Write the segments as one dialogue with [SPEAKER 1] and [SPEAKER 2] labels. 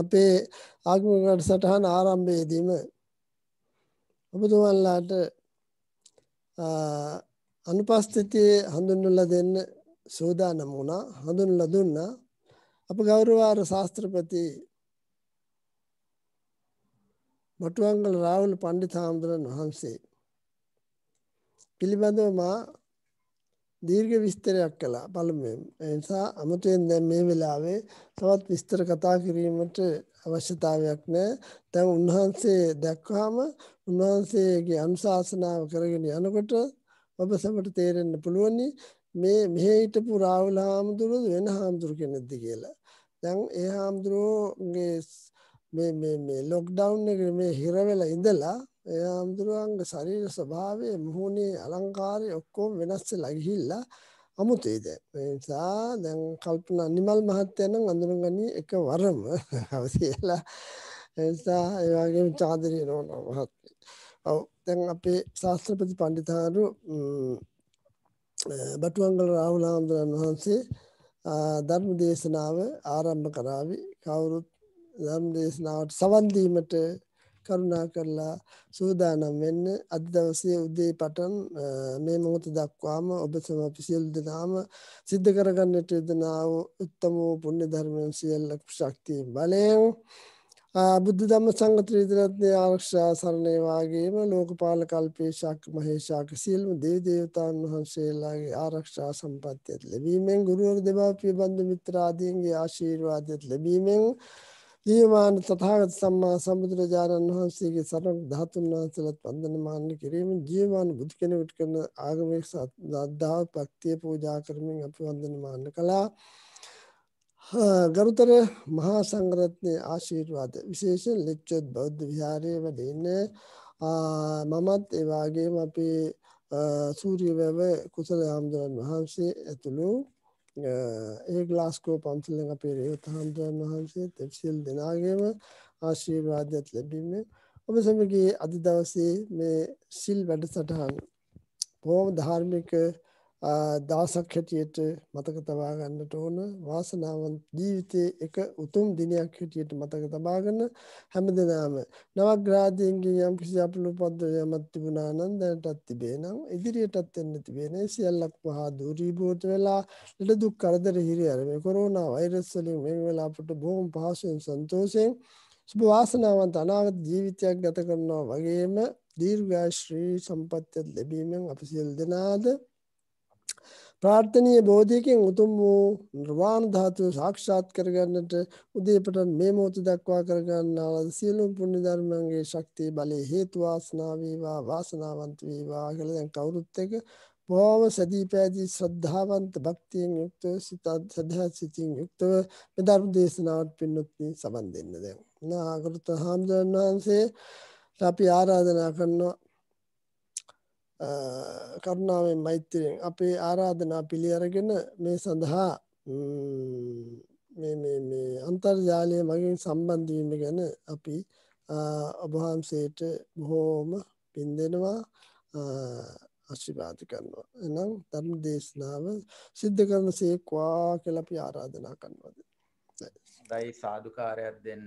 [SPEAKER 1] අපේ ආගමික වැඩසටහන ආරම්භයේදීම ඔබතුමන්ලාට අනුපස්ථිතියේ හඳුන්වලා දෙන්න සෝදානම් වුණා හඳුන්වලා දුන්නා අප ගෞරවාර ශාස්ත්‍රපති බටුවංගල රාහුල පණ්ඩිත හාමුදුරන් වහන්සේ පිළිබඳව මා දීර්ඝ විස්තරයක් කළා පළමුවෙන්. ඒ නිසා අමුතුවෙන් දැන් මේ වෙලාවේ තවත් විස්තර කතා කිරීමට අවශ්‍යතාවයක් නැහැ. දැන් උන්වහන්සේ දැක්වාම උන්වහන්සේගේ අනුශාසනාව කරගෙන යනකොට ඔබ සමට තේරෙන්න පුළුවන් මේ මෙහෙ හිටපු රාහුල හාමුදුරුවෝ වෙන හාමුදුරු කෙනෙක්ද කියලා. දැන් ඒ හාමුදුරුවෝගේ මේ මේ මේ ලොක්ඩවුන් එකේ මේ හිර වෙලා ඉඳලා ඒ හාමුදුරුවන්ගේ ශරීර ස්වභාවය මුහුණේ අලංකාරය ඔක්කොම වෙනස් වෙලා ගිහිල්ලා අමුතේ දැන්. ඒ නිසා දැන් කල්පනා නිමල් මහත්තයා නම් අඳුරගනි එකවරම අවසියලා. ඒ නිසා ඒ වගේම චාන්දරී නෝන මහත්තයා. ඔව් දැන් අපේ ශාස්ත්‍රපති පඬිතුමාරු බටුවංගල රාහුල හාමුදුරන් වහන්සේ ධර්ම දේශනාව ආරම්භ කරાવી කවුරුත් ධර්ම දේශනාවට සවන් දීමට කරුණා කරලා සූදානම් වෙන්න අද දවසේ උදේ පටන් මේ මොහොත දක්වාම ඔබ සම අපි සියලු දෙනාම සිද්ධ කරගන්නට යෙදනා වූ උත්තම වූ පුණ්‍ය ධර්මයන් සියල්ල ශක්තිය බලයෙන් බුද්ධ ධම්ම සංඝ ත්‍රිවිධරත්නය ආරක්ෂා සරණේ වාගේම ලෝකපාල කල්පේ ශාක මහේශාක සියලුම දේව දේවතාවුන් වහන්සේලාගේ ආරක්ෂා සම්පත්තියත් ලැබීමෙන් ගුරුවරු දෙමාපිය බන්දු මිත්‍ර ආදීන්ගේ ආශිර්වාදයත් ලැබීමෙන් දීමාන තථාගත සම්මා සම්බුදුරජාණන් වහන්සේගේ සරණ ධාතුන් වහන්සේලාත් වන්දනමාන කිරීමෙන් ජීවමාන බුදු කෙනෙකුට කරන ආගමික ශ්‍රද්ධාව භක්තිය පූජා කරමින් අපි වන්දනමාන කළා. ගරුතර මහා සංඝරත්නයේ ආශිර්වාද විශේෂයෙන් ලිච්ඡත් බෞද්ධ විහාරයේ වැඩ ඉන්න මමත් ඒ වගේම අපේ සූර්යවැව කුසල ආම්දුරන් වහන්සේ ඇතුළු ඒ ග්ලාස්කෝ පන්සලෙන් අපේ රේවත හාමුදුරන් වහන්සේ තෙප්සිල් දෙනාගේම ආශීර්වාදයක් ලැබීමේ ඔබ සමගිය අද දවසේ මේ සිල් වැඩසටහන් බොහොම ධාර්මික දවසක් හැටියට මතක තබා ගන්නට ඕන වාසනාවන්ත ජීවිතයේ එක උතුම් දිනයක් හැටියට මතක තබාගෙන හැමදෙනාම නවග්‍රාදීන්ගේ යම් කිසි අපලෝපද්ද යමක් තිබුණා නම් දැනටත් තිබේ නම් ඉදිරියටත් වෙන්න තිබේ නේ සියල්ලක් වහා දුරීභූත වෙලා ලෙඩ දුක් කරදර හිරියර මේ කොරෝනා වෛරස් වලින් මේ වෙලාව අපට බොහොම පහසුවෙන් සන්තෝෂයෙන් සුබ වාසනාවන්ත අනාගත ජීවිතයක් ගත කරනවා වගේම දීර්ඝාශ්‍රී සම්පත්තිය ලැබීමෙන් අප සියලු දෙනාද ප්‍රාර්ථනීය බෝධියකින් උතුම් වූ නිර්වාණ ධාතුව සාක්ෂාත් කරගන්නට උදේපට මේ මොහොත දක්වා කරගන්නා ලද සියලුම පුණ්‍ය ධර්මයන්ගේ ශක්තිය බලේ හේතු වාසනා වේවා වාසනාවන්ත වේවා කියලා දැන් කවුරුත් එක බොහොම සදී පැදී ශ්‍රද්ධාවන්ත භක්තියෙන් යුක්තව සිත සදා සිතින් යුක්තව මේ ධර්ම දේශනාවට පින්නුත්නි සමන් දෙන්න දැන් නාගරුත හාමුදුරන් වහන්සේ අපි ආරාධනා කරනවා කරුණාවෙන් මෛත්‍රියෙන් අපේ ආරාධනා පිළිඅරගෙන මේ සඳහා මේ මේ මේ අන්තර්ජාලය මගින් සම්බන්ධ වීම ගැන අපි ඔබ වහන්සේට බොහෝම පින් දෙනවා ආශිර්වාද කරනවා එහෙනම් ධර්ම දේශනාව සිද්ධ කරන සේක්වා කියලා අපි ආරාධනා කරනවා.
[SPEAKER 2] හොඳයි සාදුකාරයක් දෙන්න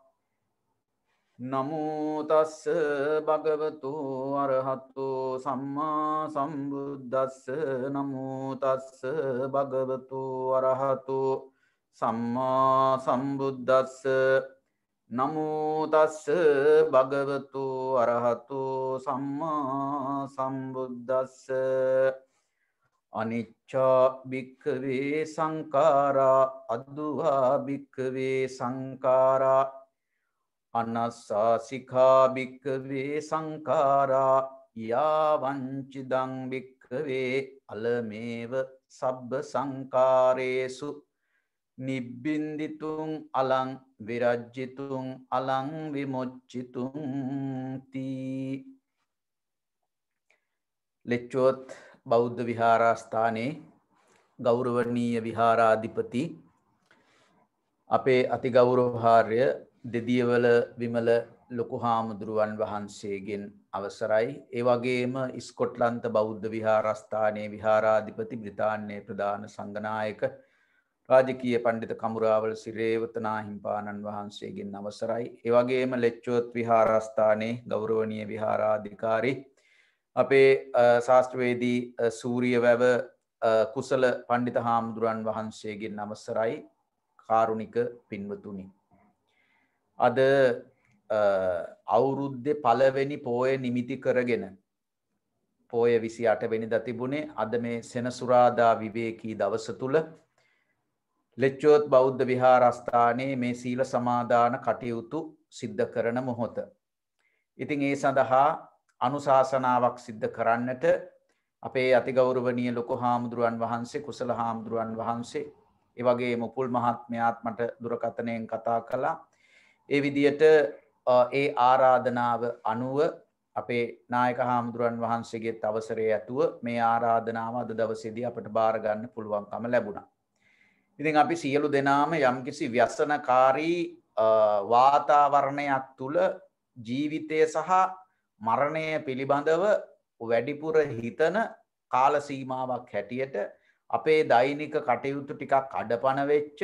[SPEAKER 2] නමුතස්ස භගවතු අරහත්තු සම්මා සම්බුද්ධස්ස නමුතස්ස භගවතු අරහතු සම්මා සම්බුද්ධස්ස නමුතස්ස භගවතු අරහතු සම්මා සම්බුද්ධස්ස අනිච්චා භික්කවේ සංකාරා අදවා භික්කවේ සංකාරා අනස්සාසිකාභික්කවේ සංකාරා යාවංචි දංභික්කවේ අලමේව සබ්බ සංකාරේසු නිබ්බින්දිතුන් අලං විරජ්ජිතුන් අලං විමොච්චිතුන්ති ලෙච්චෝත් බෞද්ධ විහාරාස්ථානයේ ගෞරවනීය විහාරාධිපති අපේ අතිගෞරවහාර්ය දෙදියවල විමල ලොකු හාමුදුරුවන් වහන්සේගෙන් අවසරයි. ඒ වගේම ඉස්කොට්ලන්ත බෞද්ධ විහාරස්ථානයේ විහාරාධිපති බ්‍රිතාන්‍යයේ ප්‍රධාන සංගනායක රාජකීය පණ්ඩිත කමුරාවල සිරේවතනා හිම්පාණන් වහන්සේගෙන් අවසරයි. ඒ වගේම ලෙච්චොත් විහාරස්ථානයේ ගෞරවනීය විහාරාධිකාරී අපේ ශාස්ත්‍රවේදී සූරියවැව කුසල පණ්ඩිත හාමුදුරන් වහන්සේගෙන් අවසරයි. කාරුණික පින්වතුනි අද අවුරුද්ධෙ පලවෙනි පෝය නිමිති කරගෙන පෝය විසි අටවෙනිද තිබුණේ අද මේ සෙනසුරාදා විවේකී දවස තුළ ලෙච්චෝත් බෞද්ධ විහාරස්ථානයේ මේ සීල සමාධාන කටයුතු සිද්ධ කරන මොහොත. ඉතිං ඒ සඳහා අනුශාසනාවක් සිද්ධ කරන්නට අපේ අතිගෞරවනය ලොකු හාමුදුරුවන් වහන්සේ කුසල හාමුදුරුවන් වහන්සේ එවගේ මුපුල් මහත්මයාත්මට දුරකථනයෙන් කතා කලා ඒ විදියට ඒ ආරාධනාව අනුව අපේ නායක හාමුදුරුවන් වහන්සේගේ අවසරය ඇතුව මේ ආරාධනාව අද දවසේදී අපට බාරගන්න පුළුවන්කම ලැබුණා. ඉතින් අපි සියලු දෙනාම යම්කිසි ව්‍යසනකාරී වාතාවරණයක් තුළ ජීවිතය සහ මරණය පිළිබඳව වැඩිපුර හිතන කාලසීමාවක් හැටියට අපේ දෛනික කටයුතු ටිකක් අඩපනවෙච්ච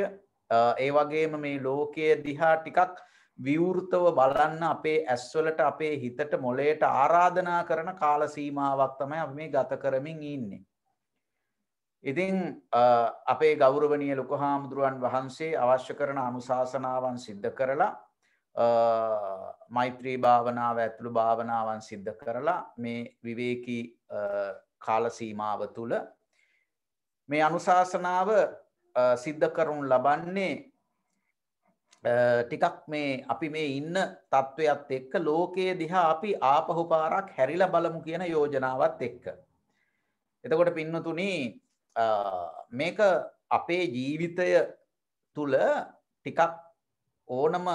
[SPEAKER 2] ඒ වගේම මේ ලෝකය දිහා ටිකක් විවෘතව බලන්න අපේ ඇස්වලට අපේ හිතට මොලේට ආරාධනා කරන කාලසීමාවක් තමයි අප මේ ගත කරමින් ඉන්නේ. ඉතිං අපේ ගෞරවනය ලොක හාමුදුරුවන් වහන්සේ අවශ්‍ය කරන අනුශාසනාවන් සිද්ධ කරලා මෛත්‍රී භාවනාව ඇතුළු භාවනාවන් සිද්ධ කරලා මේ විවේකී කාලසීමාව තුළ මේ අනුශාසනාව සිද්ධ කරුන් ලබන්නේ ටිකක් මේ අපි මේ ඉන්න තත්ත්වයක්ත් එක්ක ලෝකයේ දිහා අපි ආපහු පාරක් හැරිල බලමු කියන යෝජනාවත් එක්ක. එතකොට පින්නතුනි මේක අපේ ජීවිතය තුළ ටිකක් ඕනම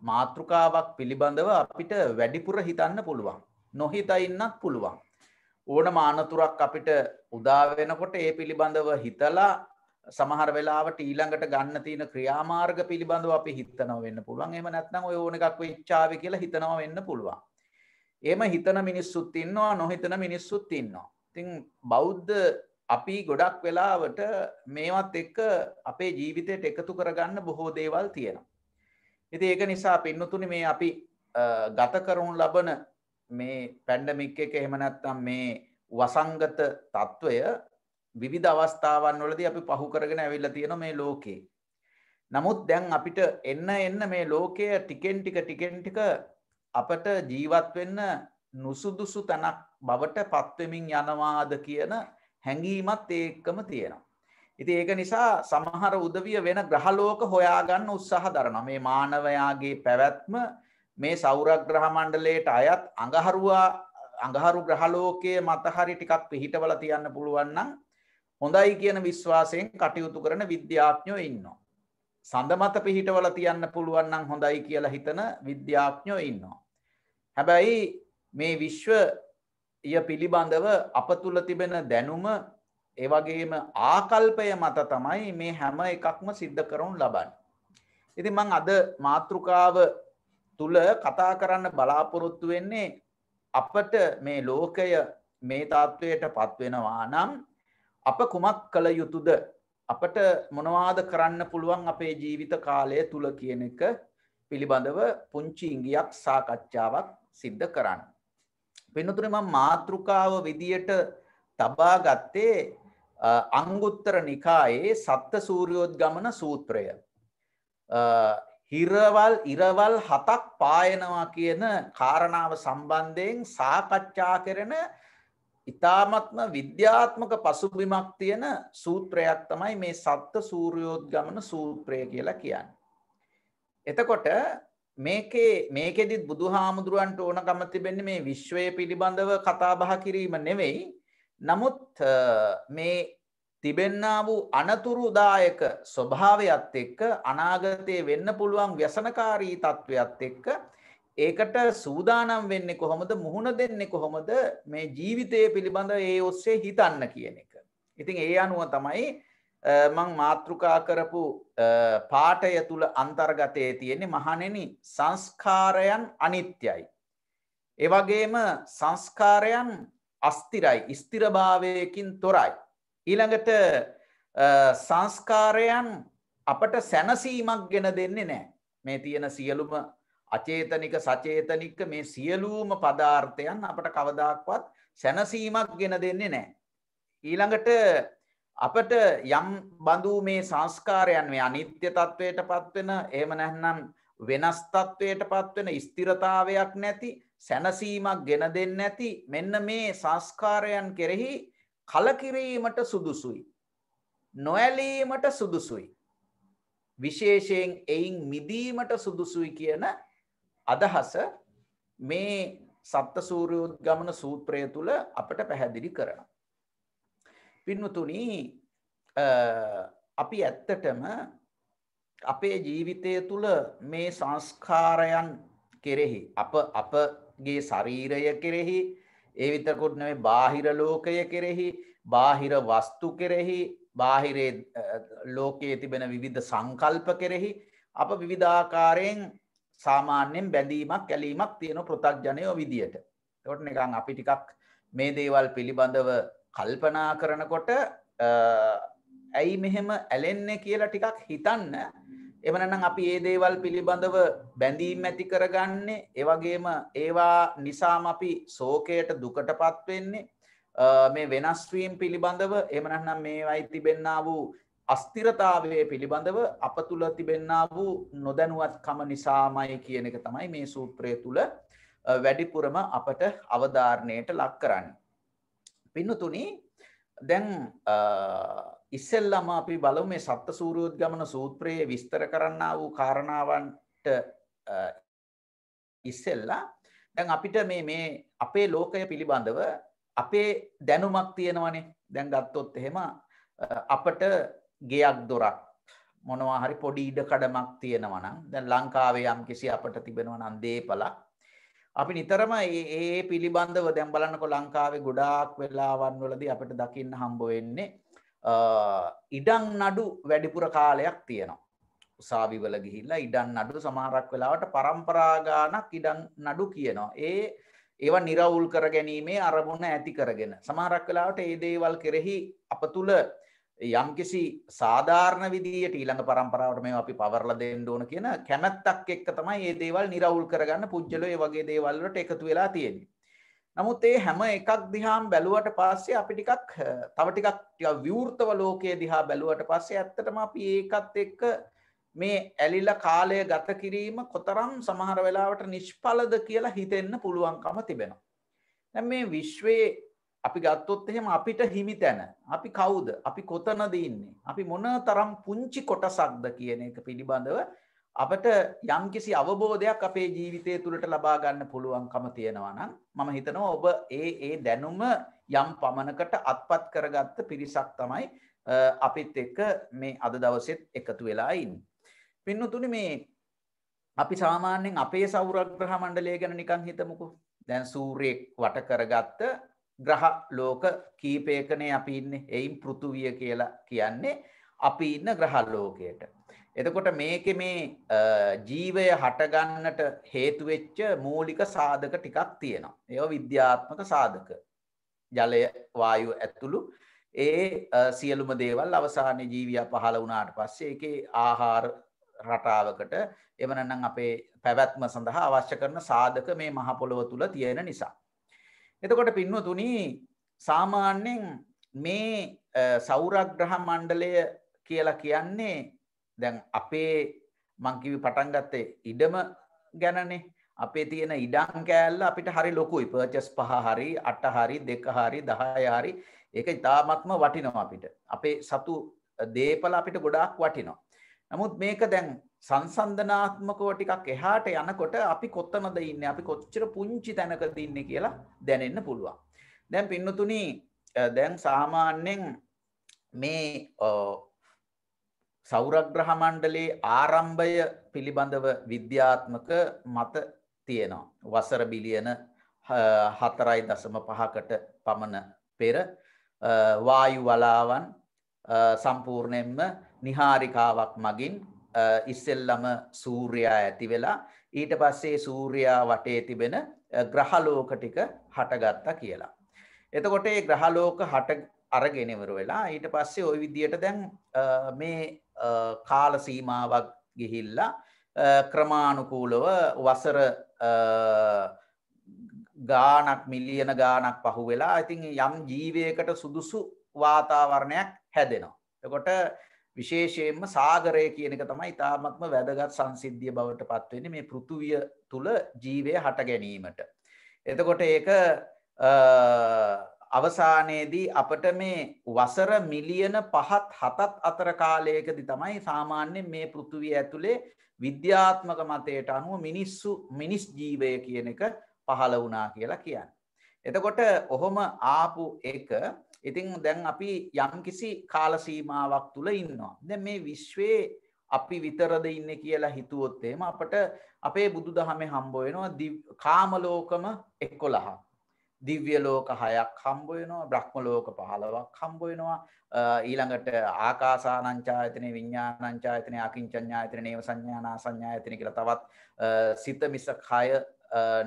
[SPEAKER 2] මාතෘකාවක් පිළිබඳව අපිට වැඩිපුර හිතන්න පුළුවන්. නොහිතයින්නත් පුළුවන්. ඕන මානතුරක් අපිට උදාවෙනකොට ඒ පිළිබඳව හිතලා සමහර වෙලාවට ඊළඟට ගන්න තියෙන ක්‍රියාමාර්ග පිළිබඳව අපි හිතනව වෙන්න පුළුවන්. එහෙම නැත්නම් ඔය ඕන එකක් වෙච්චාවේ කියලා හිතනව වෙන්න පුළුවන්. එහෙම හිතන මිනිස්සුත් ඉන්නවා, නොහිතන මිනිස්සුත් ඉන්නවා. ඉතින් බෞද්ධ අපි ගොඩක් වෙලාවට මේවත් එක්ක අපේ ජීවිතයට එකතු කරගන්න බොහෝ දේවල් තියෙනවා. ඉතින් ඒක නිසා පින්නතුනි මේ අපි ගත කරනු ලබන මේ පැන්ඩමික් එක එහෙම නැත්නම් මේ වසංගත తত্ত্বය විවිධ අවස්ථාවන් වලදී අපි පහු කරගෙන ඇවිල්ලා තියෙන මේ ලෝකේ. නමුත් දැන් අපිට එන්න එන්න මේ ලෝකය ටිකෙන් ටික ටිකෙන් ටික අපට ජීවත් වෙන්න නුසුදුසු තැනක් බවට පත්වෙමින් යනවාද කියන හැඟීමත් ඒකම තියෙනවා. ඉතින් ඒක නිසා සමහර උදවිය වෙන ග්‍රහලෝක හොයාගන්න උත්සාහ දරනවා. මේ මානවයාගේ පැවැත්ම මේ සෞරග්‍රහ මණ්ඩලයට අයත් අඟහරුවා අඟහරු ග්‍රහලෝකයේ මත හරි ටිකක් පිහිටවල තියන්න පුළුවන් නම් හොඳයි කියන විශ්වාසයෙන් කටයුතු කරන විද්‍යාඥයෝ ඉන්නවා. සඳ මත පිහිටවල තියන්න පුළුවන් නම් හොඳයි කියලා හිතන විද්‍යාඥයෝ ඉන්නවා. හැබැයි මේ විශ්වය පිළිබඳව අප තුළ තිබෙන දැනුම ඒවගේම ආකල්පය මත තමයි මේ හැම එකක්ම සිද්ධ කරුණු ලබන්. ඉති මං අද මාතෘකාව තුළ කතා කරන්න බලාපොරොත්තු වෙන්නේ අපට මේ ලෝකය මේ තාත්ත්වයට පත්වෙනවා නම් අප කුමක් කළ යුතුද අපට මොනවාද කරන්න පුළුවන් අපේ ජීවිත කාලය තුළ කියන එක පිළිබඳව පුංචි ඉංගියක් සාකච්ඡාවක් සිද්ධ කරන්න. පෙනතුරම මාතෘකාව විදියට තබා ගත්තේ අංගුත්තර නිකායේ සත්ත සූරියෝත් ගමන සූත්‍රය. හිරවල් ඉරවල් හතක් පායනවා කියන කාරණාව සම්බන්ධයෙන් සාකච්ඡා කරන ඉතාමත්ම විද්‍යාත්මක පසුබිමක් තියෙන සූත්‍රයක් තමයි මේ සත්ත සූර්යෝද්ගමන සූත්‍රය කියලා කියන්න. එතකොට මේකෙදිත් බුදු හාමුදුරුවන්ට ඕන ගමතිබෙන්නේ මේ විශ්වය පිළිබඳව කතාබහ කිරීම නෙවෙයි නමුත් මේ තිබෙන්න වූ අනතුරුදායක ස්වභාවයත් එක්ක අනාගතය වෙන්න පුළුවන් ව්‍යසනකාරී තත්ත්වයක්ත් එක්ක ඒකට සූදානම් වෙන්නේ කොහොමද මුහුණ දෙන්නේ කොහොමද මේ ජීවිතය පිළිබඳ ඒ ඔස්සේ හිතන්න කියන එක. ඉතින් ඒ අනුව තමයි මං මාතෘකා කරපු පාටය තුළ අන්තර්ගතය තියෙන්නේ මහනෙන සංස්කාරයන් අනිත්‍යයි. ඒවගේම සංස්කාරයන් අස්තිරයි ස්තිරභාවයකින් තොරයි. ඊළඟට සංස්කාරයන් අපට සැනසීමක් ගෙන දෙන්නේ නෑ මේ තියෙන සියලුම අචේතනික සචේතනික මේ සියලූම පදාර්ථයන් අපට කවදක්වත් සැනසීමක් ගෙන දෙන්නේ නෑ. ඊළඟට අපට යම් බඳූ මේ සංස්කාරයන් මේ අනිත්‍ය තත්ත්වයට පත්වෙන එම නැහනම් වෙනස් තත්ත්වයට පත්වෙන ස්තිරතාවයක් නැති සැනසීමක් ගෙන දෙන්න ඇති මෙන්න මේ සංස්කාරයන් කෙරෙහි කලකිරීමට සුදුසුයි. නොඇලීමට සුදුසුයි. විශේෂයෙන් එයින් මිදීමට සුදුසුයි කියන අදහස මේ සත්ත සූරයෝද්ගමන සූත්‍රය තුළ අපට පැහැදිලි කරන. පින්නතුනි අපි ඇත්තටම අපේ ජීවිතය තුළ මේ සංස්කාරයන් කෙරෙහි අප අපගේ ශරීරය කෙරෙහි ඒ විතකුත් නෙවෙයි බාහිර ලෝකය කෙරෙහි බාහිර වස්තු කෙරෙහි බාහිරේ ලෝකයේ තිබෙන විවිධ සංකල්ප කෙරෙහි අප විවිධාකාරයෙන් සාමාන්‍යයෙන් බැඳීමක් කැලීමක් තියෙන පෘතග්ජනය විදියට. එතකොට නිකන් අපි ටිකක් මේ දේවල් පිළිබඳව කල්පනා කරනකොට ඇයි මෙහෙම ඇලෙන්නේ කියලා ටිකක් හිතන්න. එහෙම නැත්නම් අපි මේ දේවල් පිළිබඳව බැඳීම් ඇති කරගන්නේ. ඒ වගේම ඒවා නිසාම අපි ශෝකයට දුකටපත් වෙන්නේ. මේ වෙනස් වීම පිළිබඳව එහෙම නැත්නම් මේවයි තිබෙන්නා වූ අස්තිරතාවය පිළිබඳව අප තුළ තිබෙන්න්නා වූ නොදැනුවත්කම නිසාමයි කියන එක තමයි මේ සූත්‍රය තුළ වැඩිපුරම අපට අවධාරණයට ලක් කරන්න. පින්නතුනි දැන් ඉස්සෙල්ලම අපි බලු මේ සත්ත සූරයෝත් ගමන සූත්‍රයේ විස්තර කරන්න වූ කාරණාවන්ට ඉස්සෙල්ලා දැන් අපිට මේ මේ අපේ ලෝකය පිළිබඳව අපේ දැනුමක් තියෙනවනේ දැන් ගත්තොත් එහෙම අපට ගෙයක් දොරක් මොනවා හරි පොඩි ඉඩ කඩමක් තියෙනවා නම් දැන් ලංකාවේ යම්කිසි අපට තිබෙනවා නම් දේපලක් අපි නිතරම ඒ ඒ පිළිබඳව දැන් බලන්නකො ලංකාවේ ගොඩාක් වෙලාවන් වලදී අපිට දකින්න හම්බ වෙන්නේ ඉඩම් නඩු වැඩිපුර කාලයක් තියෙනවා උසාවි වල ගිහිල්ලා ඉඩම් නඩු සමහරක් වෙලාවට પરම්පරා ගානක් ඉඩම් නඩු කියනවා ඒ ඒවා નિරවුල් කර ගැනීමේ අරමුණ ඇති කරගෙන සමහරක් වෙලාවට මේ දේවල් කෙරෙහි අප තුල යම්කිසි සාධාරණ විදියට ඊළඟ පරම්පරාවට මේ අපි පවරලා දෙන්න ඕන කියන කැමැත්තක් එක්ක තමයි මේ දේවල් නිරවුල් කරගන්න පුජ්‍යලෝ ඒ වගේ දේවල් වලට එකතු වෙලා තියෙන්නේ. නමුත් ඒ හැම එකක් දිහාම බැලුවට පස්සේ අපි ටිකක් තව ටිකක් විවෘතව ලෝකයේ දිහා බැලුවට පස්සේ ඇත්තටම අපි ඒකත් එක්ක මේ ඇලිලා කාලය ගත කිරීම කොතරම් සමහර වෙලාවට නිෂ්ඵලද කියලා හිතෙන්න පුළුවන්කම තිබෙනවා. දැන් මේ විශ්වයේ අපි ගත්තොත් එහෙම අපිට හිමි තැන අපි කවුද අපි කොතනද ඉන්නේ අපි මොන තරම් පුංචි කොටසක්ද කියන එක පිළිබඳව අපට යම්කිසි අවබෝධයක් අපේ ජීවිතය තුළට ලබා ගන්න පුළුවන්කම තියෙනවා නම් මම හිතනවා ඔබ ඒ ඒ දැනුම යම් පමණකට අත්පත් කරගත්ත පිරිසක් තමයි අපිත් එක්ක මේ අද දවසෙත් එකතු වෙලා ඉන්න. පින්නතුනි මේ අපි සාමාන්‍යයෙන් අපේ සෞරග්‍රහ මණ්ඩලය ගැන නිකන් හිතමුකෝ. දැන් සූර්යෙක් වට කරගත්ත ග්‍රහ ලෝක කීපයකනේ අපි ඉන්නේ. එයින් පෘථුවිය කියලා කියන්නේ අපි ඉන්න ග්‍රහ ලෝකයට. එතකොට මේකේ මේ ජීවය හටගන්නට හේතු වෙච්ච මූලික සාධක ටිකක් තියෙනවා. ඒවා විද්‍යාත්මක සාධක. ජලය, වායුව ඇතුළු ඒ සියලුම දේවල් අවසානයේ ජීවියා පහළ වුණාට පස්සේ ඒකේ ආහාර රටාවකට එවනනම් අපේ පැවැත්ම සඳහා අවශ්‍ය කරන සාධක මේ මහ පොළොව තුල තියෙන නිසා. එතකොට පින්වතුනි සාමාන්‍යයෙන් මේ සෞරග්‍රහ මණ්ඩලය කියලා කියන්නේ දැන් අපේ මංකිවි පටන් ගත්තේ ඉඩම ගැනනේ අපේ තියෙන ඉඩම් කෑල්ල අපිට හරි ලොකුයි පර්චස් පහ හරි අට හරි දෙක හරි දහය හරි ඒක ඉතාමත්ම වටිනවා අපිට අපේ සතු දේපල අපිට ගොඩාක් වටිනවා නමුත් මේක දැන් සංසන්ධනාත්මකව ටිකක් එහාට යනකොට අපි කොත්තනද ඉන්න අපි කොච්චර පුංචි තැනකද ඉන්න කියලා දැනෙන්න පුළුවන්. දැන් පින්නතුනි දැන් සාමාන්‍යෙන් මේ සෞරග්‍රහ මණ්ඩලේ ආරම්භය පිළිබඳව විද්‍යාත්මක මත තියෙනවා. වසර බිලියන හතරයි දසම පහකට පමණ පෙර වායු වලාවන් සම්පූර්ණයෙන්ම නිහාරිකාවක් මගින් ඉස්සෙල්ලම සූර්යා ඇති වෙලා ඊට පස්සේ සූර්යා වටේ තිබෙන ග්‍රහලෝක ටික හටගත්තා කියලා. එතකොට ඒ ග්‍රහලෝක හට අරගෙනවර වෙලා ඊට පස්සේ ওই විදියට දැන් මේ කාල සීමාවක් ගිහිල්ලා ක්‍රමානුකූලව වසර ගානක් මිලියන ගානක් පහු වෙලා ඉතින් යම් ජීවයකට සුදුසු වාතාවරණයක් හැදෙනවා. එකොට විශේෂයෙන්ම සාගරය කියන එක තමයි ඉතාමත්ම වැදගත් සංසිද්ධිය බවට පත්වෙන මේ පෘතුවිය තුළ ජීවය හට ගැනීමට. එතකොට ඒක අවසානයේදී අපට මේ වසර මිලියන පහත් හතත් අතර කාලයකදි තමයි සාමාන්‍යෙන් මේ පෘතුවිය ඇතුළේ විද්‍යාත්මක මතයට අනුව මිනිස්සු මිනිස් ජීවය කියන එක පහළ වනා කියලා කියන්න. එතකොට ඔහොම ආපු එක ඉතින් දැන් අපි යම්කිසි කාල සීමාවක් තුල ඉන්නවා. දැන් මේ විශ්වයේ අපි විතරද ඉන්නේ කියලා හිතුවොත් එහෙම අපට අපේ බුදුදහමේ හම්බ වෙනවා කාම ලෝකම 11ක්. දිව්‍ය ලෝක 6ක් හම්බ වෙනවා, බ්‍රහ්ම ලෝක 15ක් හම්බ වෙනවා. ඊළඟට ආකාසානංචායතනෙ, විඥානංචායතනෙ, අකින්චඤ්ඤායතනෙ, නේව සංඥානාසඤ්ඤායතනෙ කියලා තවත් සිත මිස කය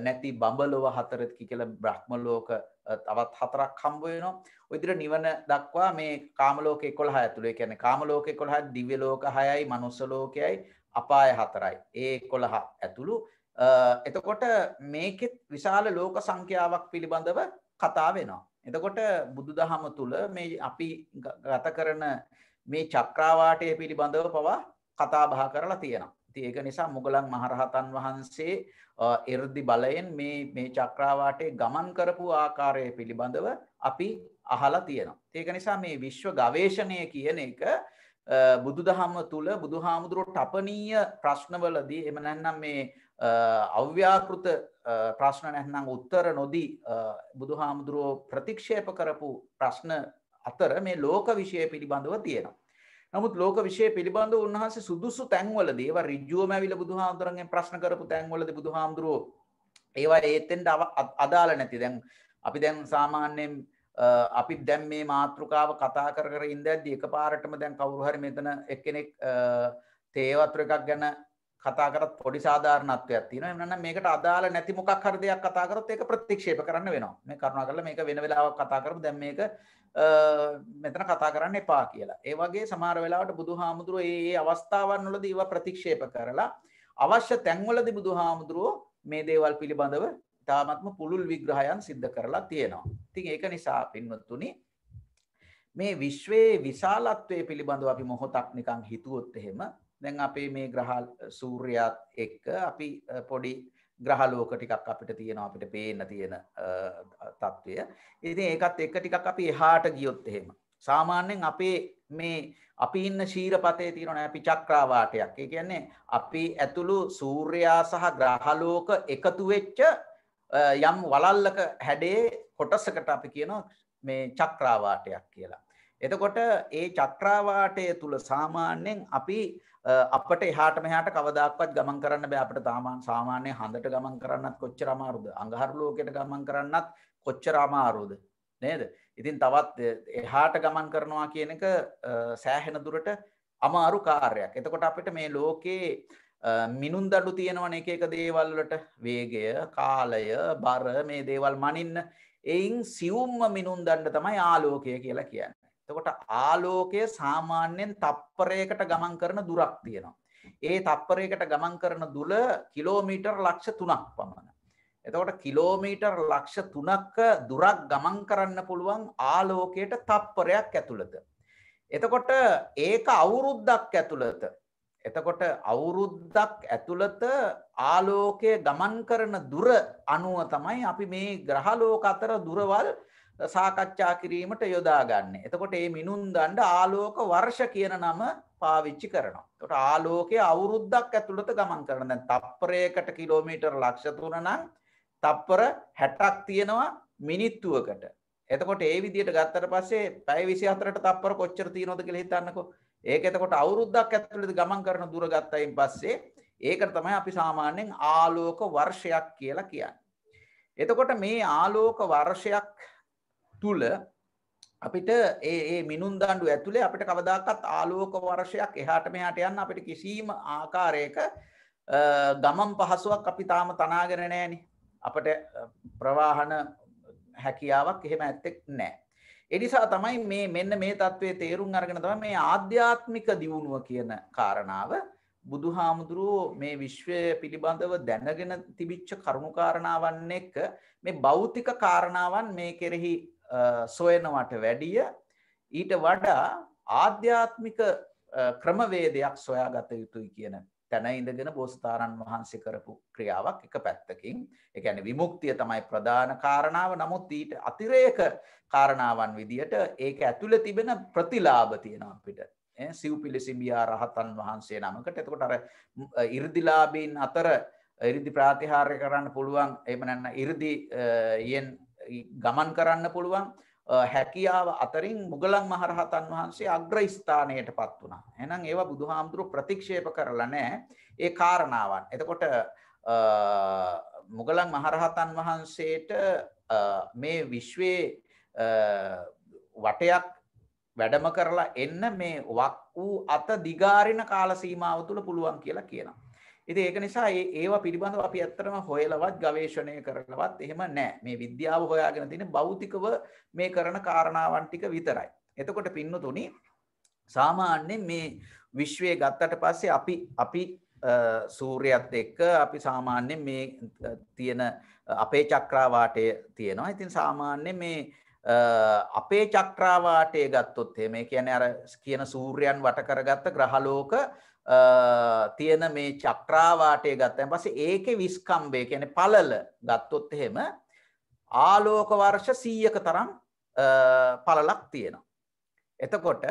[SPEAKER 2] නැති බඹලොව හතරක කියලා බ්‍රහ්ම ලෝක තවත් හතරක් හම්බ වෙනවා. ඔය විදිහට නිවන දක්වා මේ කාම ලෝක 11 ඇතුළේ කියන්නේ කාම ලෝක 11 දිව්‍ය ලෝක 6යි මනුස්ස ලෝකයයි අපාය 4යි. ඒ 11 ඇතුළු එතකොට මේකෙත් විශාල ලෝක සංඛ්‍යාවක් පිළිබඳව කතා වෙනවා. එතකොට බුදුදහම තුල මේ අපි ගත කරන මේ චක්‍රාවාටය පිළිබඳව පවා කතා බහ කරලා තියෙනවා. ඉතින් ඒක නිසා මොගලන් මහරහතන් වහන්සේ 이르දි බලයෙන් මේ මේ චක්‍රාවාටේ ගමන් කරපු ආකාරය පිළිබඳව අපි අහලා තියෙනවා. ඒක නිසා මේ විශ්ව ගවේෂණය කියන එක බුදුදහම තුල බුදුහාමුදුරුවෝ තපනීය ප්‍රශ්නවලදී එහෙම නැත්නම් මේ අව්‍යාකෘත ප්‍රශ්න නැත්නම් උත්තර නොදී බුදුහාමුදුරුවෝ ප්‍රතික්ෂේප කරපු ප්‍රශ්න අතර මේ ලෝක විෂය පිළිබඳව තියෙනවා. නමුත් ලෝක විෂය පිළිබඳ උන්වහන්සේ සුදුසු තැන්වලදී ඒවා ඍජුවම ඇවිල්ලා බුදුහාමුදුරන්ගෙන් ප්‍රශ්න කරපු තැන්වලදී බුදුහාමුදුරෝ ඒවා ඒතෙන්ට අදාළ නැති දැන් අපි දැන් සාමාන්‍යයෙන් අපි දැන් මේ මාතෘකාව කතා කර කර ඉඳද්දි එකපාරටම දැන් කවුරු හරි මෙතන එක්කෙනෙක් තේ වතුර එකක් ගැන කතා කරත් පොඩි සාධාරණත්වයක් තියෙනවා. එහෙම නැත්නම් මේකට අදාළ නැති මොකක් හරි දෙයක් කතා කරොත් ඒක ප්‍රතික්ෂේප කරන්න වෙනවා. මේ කරුණා කරලා මේක වෙන වෙලාවක් කතා කරමු. දැන් මේක මෙතන කතා කරන්න එපා කියලා. ඒ වගේ සමහර වෙලාවට බුදුහාමුදුරුවෝ මේ මේ අවස්ථාවන් වලදී ඒවා ප්‍රතික්ෂේප කරලා අවශ්‍ය තැන්වලදී බුදුහාමුදුරුවෝ මේ දේවල් පිළිබඳව ඉතාමත්ම පුළුල් විග්‍රහයන් සිද්ධ කරලා තියෙනවා. ඉතින් ඒක නිසා පින්වත්තුනි මේ විශ්වයේ විශාලත්වය පිළිබඳව අපි මොහොතක් නිකන් හිතුවොත් එහෙම දැන් අපේ මේ ග්‍රහ සූර්යයත් එක්ක අපි පොඩි ග්‍රහලෝක ටිකක් අපිට තියෙනවා අපිට පේන්න තියෙන තත්ත්වය. ඉතින් ඒකත් එක්ක ටිකක් අපි එහාට ගියොත් එහෙම. සාමාන්‍යයෙන් අපේ මේ අපි ඉන්න ශීරපතේ තියෙන අපි චක්‍රාවාටයක්. ඒ කියන්නේ අපි ඇතුළු සූර්යා සහ ග්‍රහලෝක එකතු වෙච්ච යම් වලල්ලක හැඩේ කොටසකට අපි කියනවා මේ චක්‍රාවාටයක් කියලා. එතකොට ඒ චක්‍රාවාටය තුළ සාමාන්‍යයෙන් අපි අපට එහාට මෙහාට කවදක්වත් ගමන් කරන්න බෑ අපට තාමාන් සාමාන්‍ය හඳට ගමන් කරන්නත් කොච්චර අමාරුද අඟහරුලෝකයට ගමන් කරන්නත් කොච්චර අමාරුද නේද ඉතින් තවත් එහාට ගමන් කරනවා කියන එක සෑහෙන දුරට අමාරු කාර්යක් එතකොට අපිට මේ ලෝකයේ මිනුන් දඩු තියෙනවන එක එක දේවල්ලට වේගය කාලය බර මේ දේවල් මනින්න එයින් සියුම්ම මිනුම් දන්න තමයි ආලෝකය කියලා කියන්න. එතකොට ආලෝකය සාමාන්‍යයෙන් තප්පරයකට ගමන් කරන දුරක් තියෙනවා. ඒ තප්පරයකට ගමන් කරන දුර කිලෝමීටර් ලක්ෂ 3ක් පමණ. එතකොට කිලෝමීටර් ලක්ෂ 3ක දුරක් ගමන් කරන්න පුළුවන් ආලෝකයට තප්පරයක් ඇතුළත. එතකොට ඒක අවුරුද්දක් ඇතුළත. එතකොට අවුරුද්දක් ඇතුළත ආලෝකය ගමන් කරන දුර අණුව තමයි අපි මේ ග්‍රහලෝක අතර දුරවල් සාකච්ඡා කිරීමට යොදාගන්න. එතකොට මේ මිනුන්දණ්ඩ ආලෝක වර්ෂ කියන නම පාවිච්චි කරනවා. එතකොට ආලෝකයේ අවුරුද්දක් ඇතුළත ගමන් කරන දැන් තප්පරයකට කිලෝමීටර ලක්ෂ 3 නම් තප්පර 60ක් තියෙනවා මිනිත්තුවකට. එතකොට ඒ විදිහට ගත්තට පස්සේ පැය 24ට තප්පර කොච්චර තියෙනවද කියලා හිතන්නකෝ. ඒක එතකොට අවුරුද්දක් ඇතුළත ගමන් කරන දුර ගත්තයින් පස්සේ ඒකට තමයි අපි සාමාන්‍යයෙන් ආලෝක වර්ෂයක් කියලා කියන්නේ. එතකොට මේ ආලෝක වර්ෂයක් තුල අපිට ඒ ඒ මිනුම් දඬු ඇතුලේ අපිට කවදාකවත් ආලෝක වර්ෂයක් එහාට මෙහාට යන්න අපිට කිසිම ආකාරයක ගමන් පහසුවක් අපි තාම තනාගෙන නෑනේ. අපිට ප්‍රවාහන හැකියාවක් එහෙම ඇත්තෙක් නෑ. ඒ නිසා තමයි මේ මෙන්න මේ தત્ත්වයේ තේරුම් අරගෙන තමයි මේ ආධ්‍යාත්මික දියුණුව කියන කාරණාව බුදුහාමුදුරුව මේ විශ්වය පිළිබඳව දැනගෙන තිබිච්ච කරුණු කාරණාවන් එක්ක මේ භෞතික කාරණාවන් මේ කෙරෙහි සොයනවට වැඩිය ඊට වඩා ආධ්‍යාත්මික ක්‍රමවේදයක් සොයාගත යුතුයි කියන තැන ඉඳගෙන බෝස්ථාරන් වහන්සේ කරපු ක්‍රියාවක් එක පැත්තකින් එකැන විමුක්තිය තමයි ප්‍රධාන කාරණාව නමුත් ඊට අතිරේක කාරණාවන් විදිහට ඒක ඇතුළ තිබෙන ප්‍රතිලාභ තියෙන අපිට සිව්පිලිසිබියා රහතන් වහන්සේ නමකට එතකොට අර ඉර්දිලාබීන් අතර ඉරිදි ප්‍රාතිහාර්ය කරන්න පුළුවන් එමනන්න ඉරිදි යෙන් ගමන් කරන්න පුළුවන් හැකියාව අතරින් මුගලන් මහරහතන් වහන්සේ අග්‍රස්ථානයට පත් වුණා. එහෙනම් ඒවා බුදුහාමුදුරු ප්‍රතික්ෂේප කරලා නැහැ ඒ කාරණාවන්. එතකොට මුගලන් මහරහතන් වහන්සේට මේ විශ්වයේ වටයක් වැඩම කරලා එන්න මේ වක් වූ අත දිගාරින කාල සීමාව තුළ පුළුවන් කියලා කියනවා. ඉති ඒක නිසා ඒවා පිළිබඳව අපි ඇත්තරම හොයලවත් ගවේශණය කරලවත් එහෙම නෑ මේ විද්‍යාව හොයාගෙන තින බෞතිකව මේ කරන කාරණාවන්ටික විතරයි. එතකොට පින්නතුනි සාමාන්‍යෙන් මේ විශ්වය ගත්තට පස්සේ අපි අපි සූරයත් එක්ක අපි සාමාන්‍යෙන් මේ තියෙන අපේ චක්‍රාවාටය තියෙනවා ඉතින් සාමාන්‍ය මේ අපේ චක්‍රාවාටය ගත්තොත් එම කියන අර කියන සූර්යන් වටකරගත්ත ග්‍රහලෝක තියෙන මේ චක්‍රාවාටය ගත්තන් පසේ ඒක විස්කම්බය කියන පලල ගත්තොත් එහෙම ආලෝක වර්ෂ සීයක තරම් පලලක් තියෙනවා. එතකොට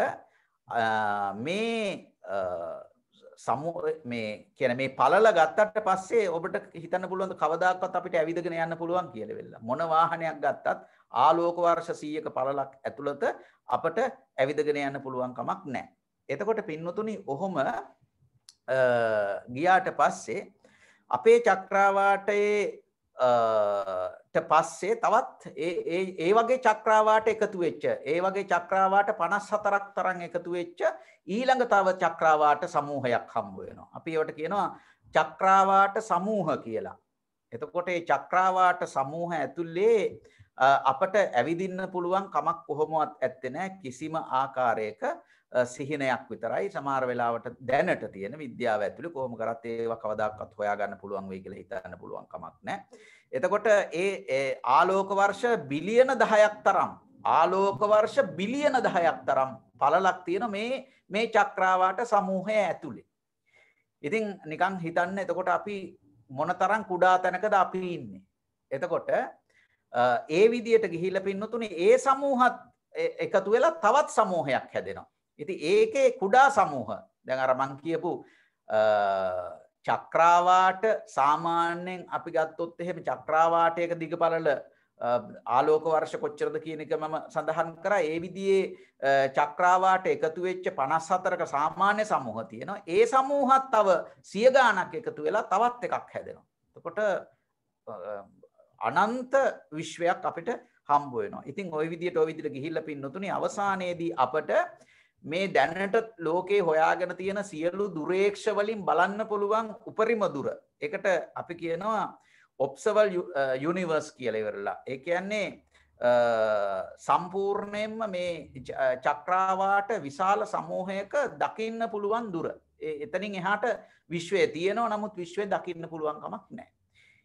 [SPEAKER 2] මේ මේ කියන මේ පලල ගත්තට පස්සේ ඔබට හිතන්න පුළුවන් කවදාකවත් අපිට ඇවිදගෙන යන්න පුළුවන් කියලා වෙලා. මොන වාහනයක් ගත්තත් ආලෝක වර්ෂ 100ක පලලක් ඇතුළත අපට ඇවිදගෙන යන්න පුළුවන් කමක් නැහැ. එතකොට පින්නතුනි ඔහොම ගියාට පස්සේ අපේ චක්‍රාවාටයේ පස්සේ තවත් ඒ වගේ චක්‍රාවාට එකතු වෙච්ච ඒ වගේ චක්‍රාවාට 54ක් තරම් එකතු වෙච්ච ඊළඟ තව චක්‍රාවාට සමූහයක් හම්බ වෙනවා. අපි ඒවට කියනවා චක්‍රාවාට සමූහ කියලා. එතකොට මේ චක්‍රාවාට සමූහ ඇතුලේ අපට ඇවිදින්න පුළුවන් කමක් කොහොමවත් ඇත්තේ නැහැ කිසිම ආකාරයක සිහිනයක් විතරයි සමහර වෙලාවට දැනට තියෙන විද්‍යාව ඇතුළේ කොහොම කරත් ඒවා කවදාකවත් හොයාගන්න පුළුවන් වෙයි කියලා හිතන්න පුළුවන් කමක් නැහැ. එතකොට ඒ ආලෝක වර්ෂ බිලියන 10ක් තරම් ආලෝක වර්ෂ බිලියන 10ක් තරම් පළලක් තියෙන මේ මේ චක්‍රාවාට සමූහය ඇතුළේ. ඉතින් නිකන් හිතන්න එතකොට අපි මොනතරම් කුඩා තැනකද අපි ඉන්නේ. එතකොට ඒ විදියට ගිහිල්ලා පින්නතුනේ ඒ සමූහත් එකතු වෙලා තවත් සමූහයක් හැදෙනවා. ඉති ඒකේ කුඩා සමූහ දැන් අර මං කියපු චක්‍රාවාට සාමාන්‍යයෙන් අපි ගත්තොත් එහෙම චක්‍රාවාටයක දිගපළල ආලෝක වර්ෂ කොච්චරද කියන එක මම සඳහන් කරා ඒ විදිහේ චක්‍රාවාට එකතු වෙච්ච 54ක සාමාන්‍ය සමූහ තියෙනවා ඒ සමූහත් තව සිය ගාණක් එකතු වෙලා තවත් එකක් හැදෙනවා එතකොට අනන්ත විශ්වයක් අපිට හම්බ වෙනවා ඉතින් ওই විදිහට ওই විදිහට ගිහිල්ලා පින්නතුනේ අවසානයේදී අපට මේ දැනට ලෝකේ හොයාගෙන තියෙන සියලු දුරේක්ෂ වලින් බලන්න පුළුවන් උපරිම දුර. එකට අපි කියනවා ඔප්සවල් යුනිවර්ස් කියලෙවරලා. ඒ කියන්නේ සම්පූර්ණයෙන්ම මේ චක්‍රාවාට විශාල සමූහයක දකින්න පුළුවන් දුර. එතනින් එහාට විශ්වය තියෙනවා නමුත් විශ්වය දකින්න පුළුවන් කමක් නෑ.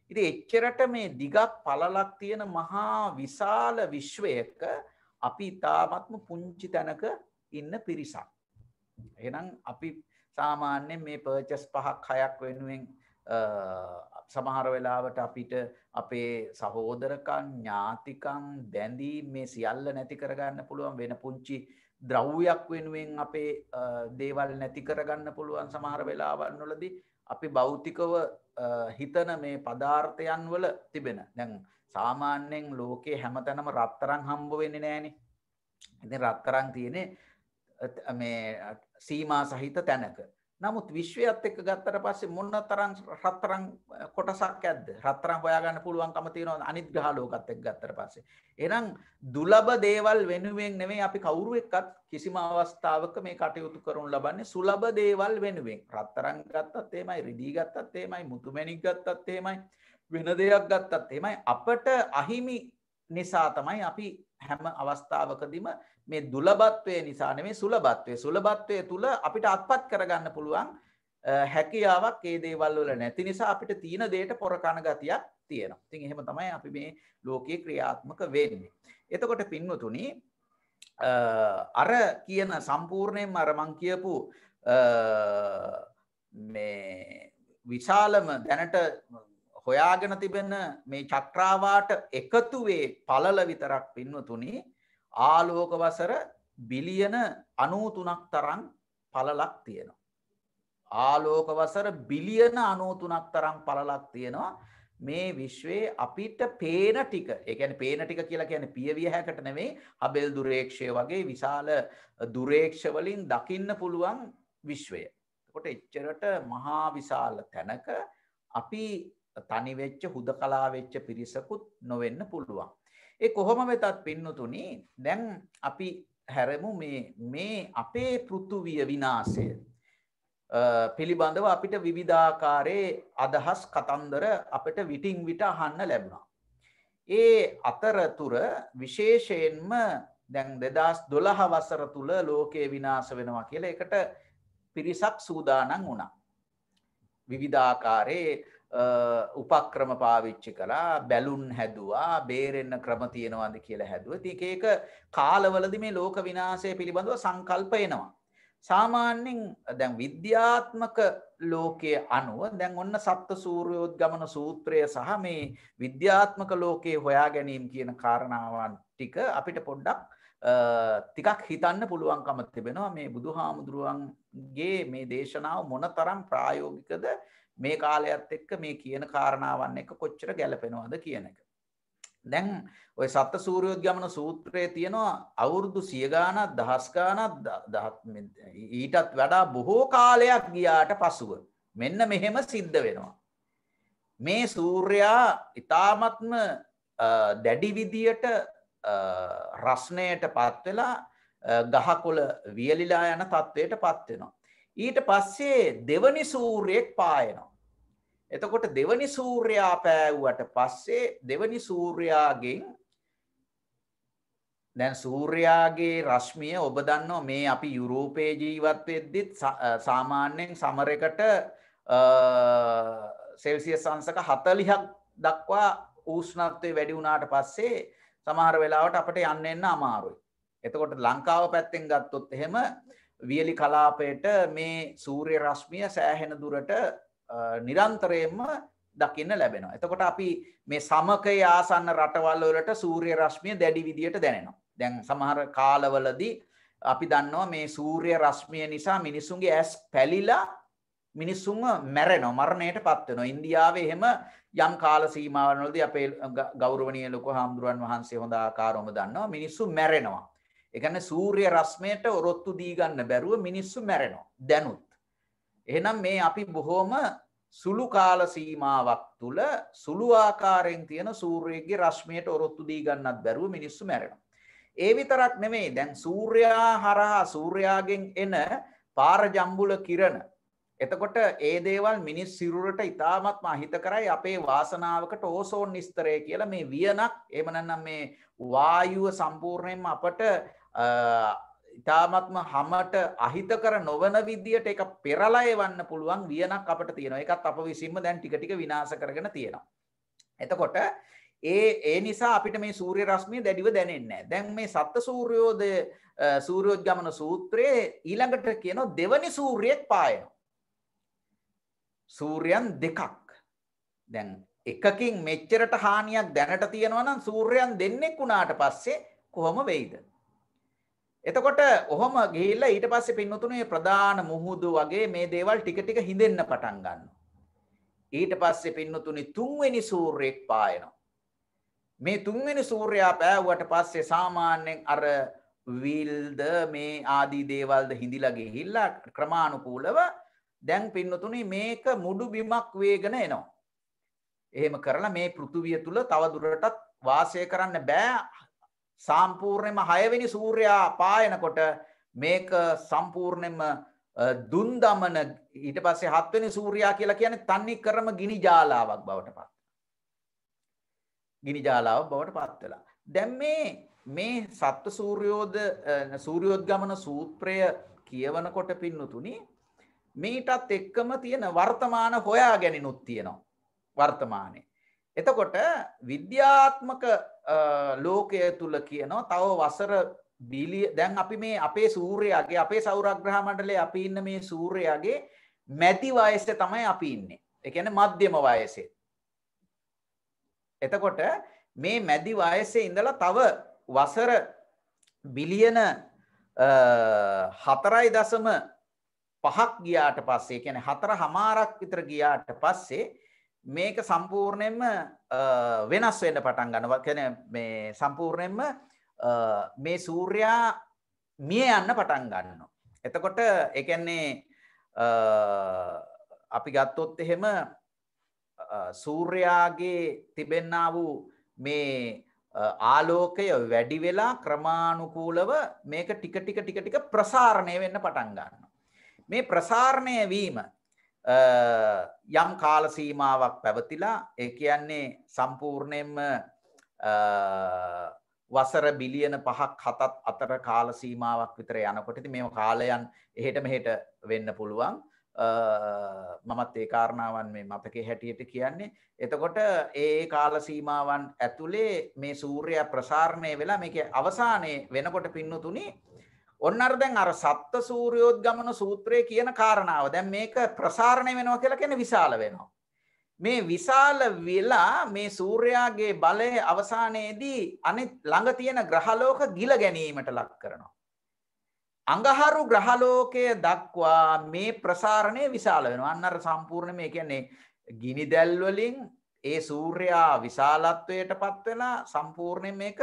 [SPEAKER 2] ඉති එච්චරට මේ දිගක් පලලක් තියෙන මහා විශාල විශ්වයක අපි ඉතාමත්ම පුංචි තැනක ඉන්න පිරිසක්. එහෙනම් අපි සාමාන්‍යයෙන් මේ පර්චස් පහක් හයක් වෙනුවෙන් සමහර වෙලාවට අපිට අපේ සහෝදරකම් ඥාතිකම් බැඳීම් මේ සියල්ල නැති කරගන්න පුළුවන් වෙන පුංචි ද්‍රව්‍යයක් වෙනුවෙන් අපේ දේවල් නැති කරගන්න පුළුවන් සමහර වෙලාවන් වලදී අපි භෞතිකව හිතන මේ පදාර්ථයන් වල තිබෙන දැන් සාමාන්‍යයෙන් ලෝකේ හැමතැනම රත්තරන් හම්බ වෙන්නේ නැහනේ. ඉතින් රත්තරන් තියෙන්නේ මේ සීමා සහිත තැනක. නමුත් විශ්වයත් එක්ක ගත්තට පස්සේ මොන තරම් රත්තරන් කොටසක් ඇද්ද? රත්තරන් හොයාගන්න පුළුවන්කම තියෙනවා අනිත් ග්‍රහ ලෝකත් එක්ක ගත්තට පස්සේ. එහෙනම් දුලබ දේවල් වෙනුවෙන් නෙමෙයි අපි කවුරු එක්කත් කිසිම අවස්ථාවක මේ කටයුතු කරනු ලබන්නේ සුලබ දේවල් වෙනුවෙන්. රත්තරන් ගත්තත් එහෙමයි, රිදී ගත්තත් එහෙමයි, මුතුමැණික් ගත්තත් එහෙමයි, වෙන දෙයක් ගත්තත් එහෙමයි අපට අහිමි නිසා තමයි අපි හැම අවස්ථාවකදීම මේ දුලබත්වය නිසා නෙමේ සුලබත්වය සුලබත්වය තුළ අපිට අත්පත් කරගන්න පුළුවන් හැකියාවක් ඒ දේවල් වල නැති නිසා අපිට තියෙන දේට පොරකණ ගතියක් තියෙනවා. ඉතින් එහෙම තමයි අපි මේ ලෝකයේ ක්‍රියාත්මක වෙන්නේ. එතකොට පින්වතුනි අර කියන සම්පූර්ණයෙන්ම අර මං කියපු මේ විශාලම දැනට හොයාගෙන තිබෙන මේ චක්‍රාවාට එකතු වේ පළල විතරක් පින්වතුනි ආලෝක වසර බිලියන අනූතුනක් තරන් පලලක් තියෙනවා. ආලෝක වසර බිලියන අනූතුනක් තරම් පලලක් තියෙනවා මේ විශ්වයේ අපිට පේන ටික එකන පේන ටික කියලා කියන පියවිය හැකට නෙවෙයි හබෙල් දුරේක්ෂය වගේ විශාල දුරේක්ෂවලින් දකින්න පුළුවන් විශ්වය. කොට එච්චරට මහා විශාල තැනක අපි තනිවෙච්ච හුද කලාවෙච්ච පිරිසකුත් නොවෙන්න පුළුවන්. ඒ කොහොම වෙතත් පින්නතුනි දැන් අපි හැරමු මේ මේ අපේ පෘථුවිය විනාශය පිළිබඳව අපිට විවිධාකාරයේ අදහස් කතන්දර අපට විටින් විට අහන්න ලැබුණා. ඒ අතරතුර විශේෂයෙන්ම දැන් දෙදස් දොළහ වසර තුළ ලෝකයේ විනාස වෙනවා කියලා එකට පිරිසක් සූදානන් වුණා. විවිධාකාරයේ උපක්‍රම පාවිච්චි කළා බැලුන් හැදුවා බේරෙන්න ක්‍රම තියෙනවාද කියලා හැදුව. ඉතින් ඒක කාලවලදී මේ ලෝක විනාශය පිළිබඳව සංකල්ප එනවා. සාමාන්‍යයෙන් දැන් විද්‍යාත්මක ලෝකයේ අනුව දැන් ඔන්න සත්ත්ව සූර්යෝත් ගමන සූත්‍රය සහ මේ විද්‍යාත්මක ලෝකයේ හොයා ගැනීම් කියන කාරණාවන් ටික අපිට පොඩ්ඩක් තිකක් හිතන්න පුළුවන්කම තිබෙනවා මේ බුදු හාමුදුරුවන්ගේ මේ දේශනාව මොන තරම් ප්‍රායෝගිකද මේ කාලයත් එක්ක මේ කියන කාරණාවන් එක කොච්චර ගැලපෙනවාද කියන එක. දැන් ඔය සත්ත සූරයෝත් ගමන සූත්‍රයේ තියෙනවා අවුරුදු සියගානත් දහස්ගානත් ඊටත් වඩා බොහෝ කාලයක් ගියාට පසුව. මෙන්න මෙහෙම සිද්ධ වෙනවා. මේ සූර්යා ඉතාමත්ම දැඩි විදියට රස්නයට පත්වෙලා ගහකොළ වියලිලා යන තත්ත්වයට පත්වෙනවා. ඊට පස්සේ දෙවනි සූර්යෙක් පායනවා. එතකොට දෙවනි සූර්යා පෑවුවට පස්සේ දෙවනි සූර්යාගෙන් දැන් සූර්යාගේ රශ්මිය ඔබ දන්නවා මේ අපි යුරෝපයේ ජීවත් වෙද්දිත් සාමාන්‍යයෙන් සමරයකට සෙල්සියස් අංශක 40ක් දක්වා ඌෂ්ණත්වය වැඩි වුණාට පස්සේ සමහර වෙලාවට අපිට යන්න එන්න අමාරුයි. එතකොට ලංකාව පැත්තෙන් ගත්තොත් එහෙම වියලි කලාපයට මේ සූර්ය රශ්මිය සෑහෙන දුරට නිරන්තරයෙන්ම දකින්න ලැබෙනවා. එතකොට අපි මේ සමකයේ ආසන්න රටවල් වලට සූර්ය රශ්මිය දැඩි විදියට දැනෙනවා. දැන් සමහර කාලවලදී අපි දන්නවා මේ සූර්ය රශ්මිය නිසා මිනිසුන්ගේ ඇස් පැලිලා මිනිස්සුන්ව මැරෙනවා මරණයට පත් වෙනවා. ඉන්දියාවේ එහෙම යම් කාල සීමාවලදී අපේ ගෞරවනීය ලොකු හාමුදුරන් වහන්සේ හොඳ ආකාරවම දන්නවා මිනිස්සු මැරෙනවා. ඒ කියන්නේ සූර්ය රශ්මියට ඔරොත්තු දී ගන්න බැරුව මිනිස්සු මැරෙනවා. දැනුත් එහෙනම් මේ අපි බොහෝම සුළු කාල සීමාවක් තුළ සුළු ආකාරයෙන් තියෙන සූර්යයේ රශ්මියට ඔරොත්තු දී ගන්නත් බැරුව මිනිස්සු මැරෙනවා. ඒ විතරක් නෙමෙයි දැන් සූර්යා හරහා සූර්යාගෙන් එන පාර ජම්බුල කිරණ එතකොට ඒ දේවල් මිනිස් සිරුරට ඉතාමත්ම අහිත කරයි අපේ වාසනාවකට ඕසෝන් නිස්තරය කියලා මේ වියනක් එහෙම නැත්නම් මේ වායුව සම්පූර්ණයෙන්ම අපට ඉතාමත්ම හමට අහිතකර නොවන විදියට එක පෙරලය වන්න පුළුවන් වියනක් අපට තියෙන එකත් අප විසින්ම දැන් ටිකටික විනාස කරගෙන තියෙනවා. එතකොට ඒ ඒ නිසා අපිට මේ සූර්ය රශ්මිය දැඩිව දැනෙන්නේ දැන් මේ සත්ත සූර්යෝද සූරයෝද්ගමන සූත්‍රයේ ඊළඟට කියන දෙවනි සූර්යෙත් පායන. සූර්යන් දෙකක් දැන් එකකින් මෙච්චරට හානියක් දැනට තියෙනවා නම් සූර්යයන් දෙන්නෙක් වුණාට පස්සේ කොහොම වෙයිද? එතකොට ඔහොම ගිහිල්ලා ඊට පස්සේ පින්නතුනේ ප්‍රධාන මුහුදු වගේ මේ දේවල් ටික ටික හිඳෙන්න පටන් ගන්නවා. ඊට පස්සේ පින්නතුනේ තුන්වෙනි සූර්යෙක් පායනවා. මේ තුන්වෙනි සූර්යයා පෑවුවට පස්සේ සාමාන්‍යයෙන් අර විල්ද මේ ආදී දේවල්ද හිඳිලා ගිහිල්ලා ක්‍රමානුකූලව දැන් පින්නතුනේ මේක මුඩු බිමක් වේගන එනවා. එහෙම කරලා මේ පෘථුවිය තුල තව දුරටත් වාසය කරන්න බෑ සම්පූර්ණයෙන්ම 6 වෙනි සූර්යයා පායනකොට මේක සම්පූර්ණයෙන්ම දුන් දමන ඊට පස්සේ 7 වෙනි සූර්යයා කියලා කියන්නේ තන්නේ කරම ගිනි ජාලාවක් බවට පත් ගිනි ජාලාවක් බවට පත් වෙලා. දැන් මේ මේ සත්ත්ව සූර්යෝද සූර්යෝද්ගමන සූත්‍රය කියවනකොට පින්නතුනි මේටත් එක්කම තියෙන වර්තමාන හොයා ගැනිනුත් තියෙනවා වර්තමානයේ එතකොට විද්‍යාත්මක ලෝකය තුල කියනවා තව වසර බිලිය දැන් අපි මේ අපේ සූර්යයාගේ අපේ සෞරග්‍රහ මණ්ඩලයේ අපි ඉන්න මේ සූර්යයාගේ මැදි වයසේ තමයි අපි ඉන්නේ. ඒ කියන්නේ මධ්‍යම වයසේ. එතකොට මේ මැදි වයසේ ඉඳලා තව වසර බිලියන 4.5ක් ගියාට පස්සේ කියන්නේ 4 හමාරක් විතර ගියාට පස්සේ මේක සම්පූර්ණයෙන්ම වෙනස් වෙන්න පටන් ගන්නවා කියන මේ සම්පූර්ණයෙන්ම මේ සූර්යා මිය යන්න පටන් ගන්නවා. එතකොට ඒ කියන්නේ අපි ගත්තොත් එහෙම සූර්යාගේ තිබෙන්නා වූ මේ ආලෝකය වැඩි වෙලා ක්‍රමානුකූලව මේක ටික ටික ටික ටික ප්‍රසාරණය වෙන්න පටන් ගන්නවා. මේ ප්‍රසාරණය වීම යම් කාල සීමාවක් පැවතිලා ඒ කියන්නේ සම්පූර්ණයෙන්ම වසර බිලියන පහක් හතත් අතර කාල සීමාවක් විතර යනකොට ඉතින් මේව කාලයන් එහෙට මෙහෙට වෙන්න පුළුවන් මමත් ඒ කාරණාවන් මේ මතකේ හැටියට කියන්නේ එතකොට ඒ කාල සීමාවන් ඇතුලේ මේ සූර්යයා ප්‍රසාරණය වෙලා මේකේ අවසානයේ වෙනකොට පින්නතුනේ ඔන්න අර දැන් අර සත්ත සූර්යෝද්ගමන සූත්‍රය කියන කාරණාව දැන් මේක ප්‍රසාරණය වෙනවා කියලා කියන්නේ විශාල වෙනවා. මේ විශාල වෙලා මේ සූර්යාගේ බලය අවසානයේදී අනිත් ළඟ තියෙන ග්‍රහලෝක ගිල ගැනීමට ලක් කරනවා. අඟහරු ග්‍රහලෝකය දක්වා මේ ප්‍රසාරණය විශාල වෙනවා. අන්න අර සම්පූර්ණ මේ කියන්නේ ගිනි දැල් වලින් ඒ සූර්යා විශාලත්වයට පත් වෙලා සම්පූර්ණයෙන් මේක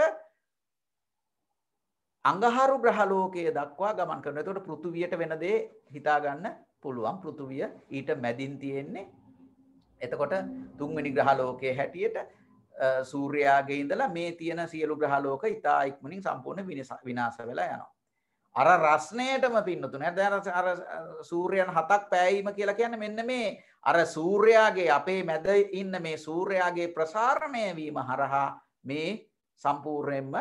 [SPEAKER 2] අඟහරු ග්‍රහලෝකයේ දක්වා ගමන් කරන. එතකොට පෘථුවියට වෙන දේ හිතා ගන්න පුළුවන්. පෘථුවිය ඊට මැදින් තියෙන්නේ. එතකොට තුන්වෙනි ග්‍රහලෝකයේ හැටියට සූර්යාගේ ඉඳලා මේ තියෙන සියලු ග්‍රහලෝක ඉතා ඉක්මනින් සම්පූර්ණ විනාශ වෙලා යනවා. අර රස්ණයටම පින්නතුනේ. දැන් අර සූර්යයන් හතක් පෑයීම කියලා කියන්නේ මෙන්න මේ අර සූර්යාගේ අපේ මැද ඉන්න මේ සූර්යාගේ ප්‍රසාරණය වීම හරහා මේ සම්පූර්ණයෙන්ම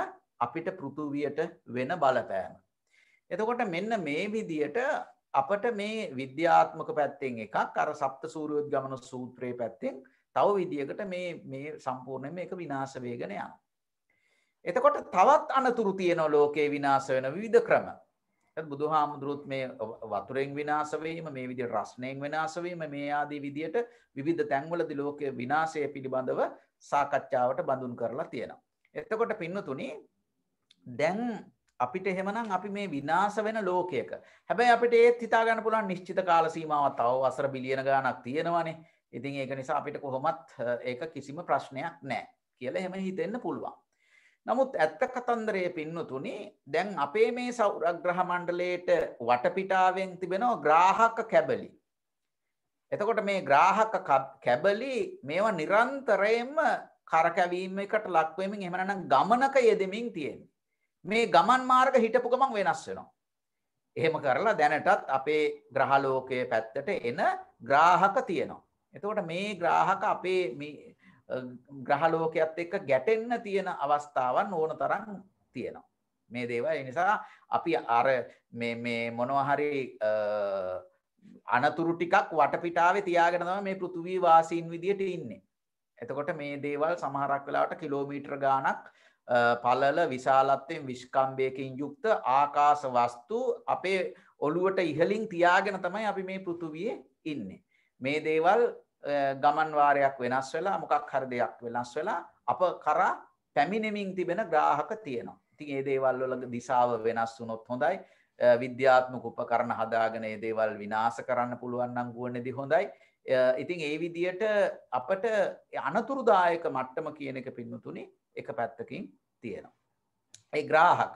[SPEAKER 2] අපිට පෘතුවියට වෙන බලපෑම. එතකොට මෙන්න මේ විදියට අපට මේ විද්‍යාත්මක පැත්තෙන් එකක් අර සප්ත සූරුවත් ගමන සූත්‍රයේ පැත්තෙන් තව විදිකට මේ සම්පූර්ණය මේ එක විනාශ වේගෙනය. එතකොට තවත් අනතුරු තියෙන ලෝකයේ විනාස වෙන විධ ක්‍රම. බුදු හාමුදුරුත් මේ වතුරෙන් විනාසවීම මේ විදි රශ්නයෙන් වෙනසවීම මේ ආදී විදියට විධ තැන්වලදි ලෝකය විනාසය පිළිබඳව සාකච්ඡාවට බඳුන් කරලා තියෙනවා. එතකොට පින්නතුනි දැන් අපිට එහෙමනම් අපි මේ විනාස වෙන ලෝකයක හැබැයි අපිට ඒත් හිතාගන්න පුළුවන් නිශ්චිත කාල සීමාව තව වසර බිලියන ගානක් තියෙනවානේ ඉතින් ඒක නිසා අපිට කොහොමත් ඒක කිසිම ප්‍රශ්නයක් නෑ කියලා එහෙම හිතෙන්න පුළුවන්. නමුත් ඇත්ත කතන්දරයේ පින්නතුනි දැන් අපේ මේ සෞරග්‍රහ මණ්ඩලයට වටපිටාවෙන් තිබෙනවා ග්‍රාහක කැබලි. එතකොට මේ ග්‍රාහක කැබලි මේවා නිරන්තරයෙන්ම කරකැවීමකට ලක්වෙමින් එහෙම නැත්නම් ගමනක යෙදෙමින් තියෙනවා. මේ ගමන් මාර්ග හිටපු ගමන් වෙනස් වෙනවා. එහෙම කරලා දැනටත් අපේ ග්‍රහලෝකයේ පැත්තට එන ග්‍රාහක තියෙනවා. එතකොට මේ ග්‍රාහක අපේ මේ ග්‍රහලෝකයත් එක්ක ගැටෙන්න තියෙන අවස්ථාවන් ඕන තරම් තියෙනවා. මේ දේවල් නිසා අපි අර මේ මේ මොනවා හරි අනතුරු ටිකක් වටපිටාවේ තියාගෙන තමයි මේ පෘථුවි වාසීන් විදියට ඉන්නේ. එතකොට මේ දේවල් සමහරක් වෙලාවට කිලෝමීටර් ගාණක් පලල විශාලත්වයෙන් විශ්කම්භයකින් යුක්ත ආකාස වස්තු අපේ ඔළුවට ඉහලින් තියාගෙන තමයි අපි මේ පෘතුවිය ඉන්නේ. මේ දේවල් ගමන්වාරයක් වෙනස් වෙලා මොකක් හර දෙයක් වෙනස් වෙලා අප කරා පැමිණෙමින් තිබෙන ග්‍රාහක තියෙනවා. ඉතින් ඒ දේවල් වල දිශාව වෙනස් වුණොත් හොඳයි. විද්‍යාත්මක උපකරණ හදාගෙන ඒ දේවල් විනාශ කරන්න පුළුවන් නම් ගුවන්ෙදි හොඳයි. ඉතින් ඒ විදියට අපට අනතුරුදායක මට්ටම කියන එක පින්නතුනේ එක පැත්තකින් තියෙනවා. ඒ ග්‍රාහක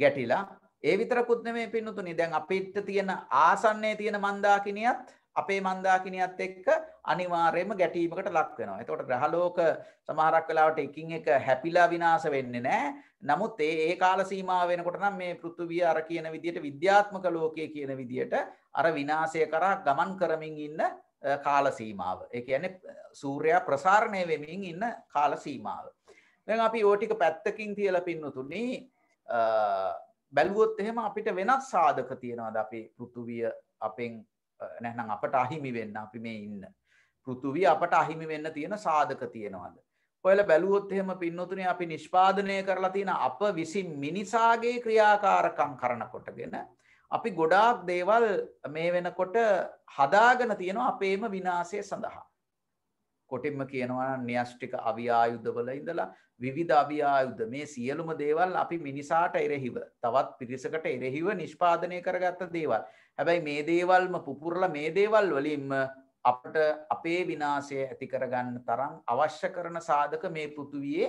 [SPEAKER 2] ගැටිලා ඒ විතරකුත් නෙමේ පින්නුතුනි දැන් අපිට තියෙන ආසන්නයේ තියෙන මන්දාකිනියත් අපේ මන්දාකිනියත් එක්ක අනිවාර්යයෙන්ම ගැටීමකට ලක් වෙනවා. එතකොට ග්‍රහලෝක සමහරක් වෙලාවට එකින් එක හැපිලා විනාශ වෙන්නේ නැහැ. නමුත් ඒ ඒ කාල සීමාව වෙනකොට නම් මේ පෘථුවිය අර කියන විදිහට විද්‍යාත්මක ලෝකයේ කියන විදිහට අර විනාශය කරා ගමන් කරමින් ඉන්න කාල සීමාව. ඒ කියන්නේ සූර්යයා ප්‍රසාරණය වෙමින් ඉන්න කාල සීමාව. දැන් අපි ඕ ටික පැත්තකින් තියලා පින්නතුනි බැලුවොත් එහෙම අපිට වෙනස් සාධක තියෙනවාද අපේ පෘථුවිය අපෙන් නැහනම් අපට අහිමි වෙන්න අපි මේ ඉන්න. පෘථුවිය අපට අහිමි වෙන්න තියෙන සාධක තියෙනවාද. ඔයලා බැලුවොත් එහෙම පින්නතුනේ අපි නිෂ්පාදනය කරලා තියෙන අප විසින් මිනිසාගේ ක්‍රියාකාරකම් කරනකොටගෙන අපි ගොඩාක් දේවල් මේ වෙනකොට හදාගෙන තියෙනවා අපේම විනාශය සඳහා. කොටින්ම කියනවා න්‍යෂ්ටික අවියායුධවල ඉඳලා විවිධ අවියායුධ මේ සියලුම දේවල් අපි මිනිසාට එරෙහිව තවත් පිරිසකට එරෙහිව නිෂ්පාදනය කරගත්ත දේවල්. හැබැයි මේ දේවල්ම පුපුරලා මේ දේවල් වලින්ම අපට අපේ විනාශය ඇති කරගන්න තරම් අවශ්‍ය කරන සාධක මේ පෘථුවියේ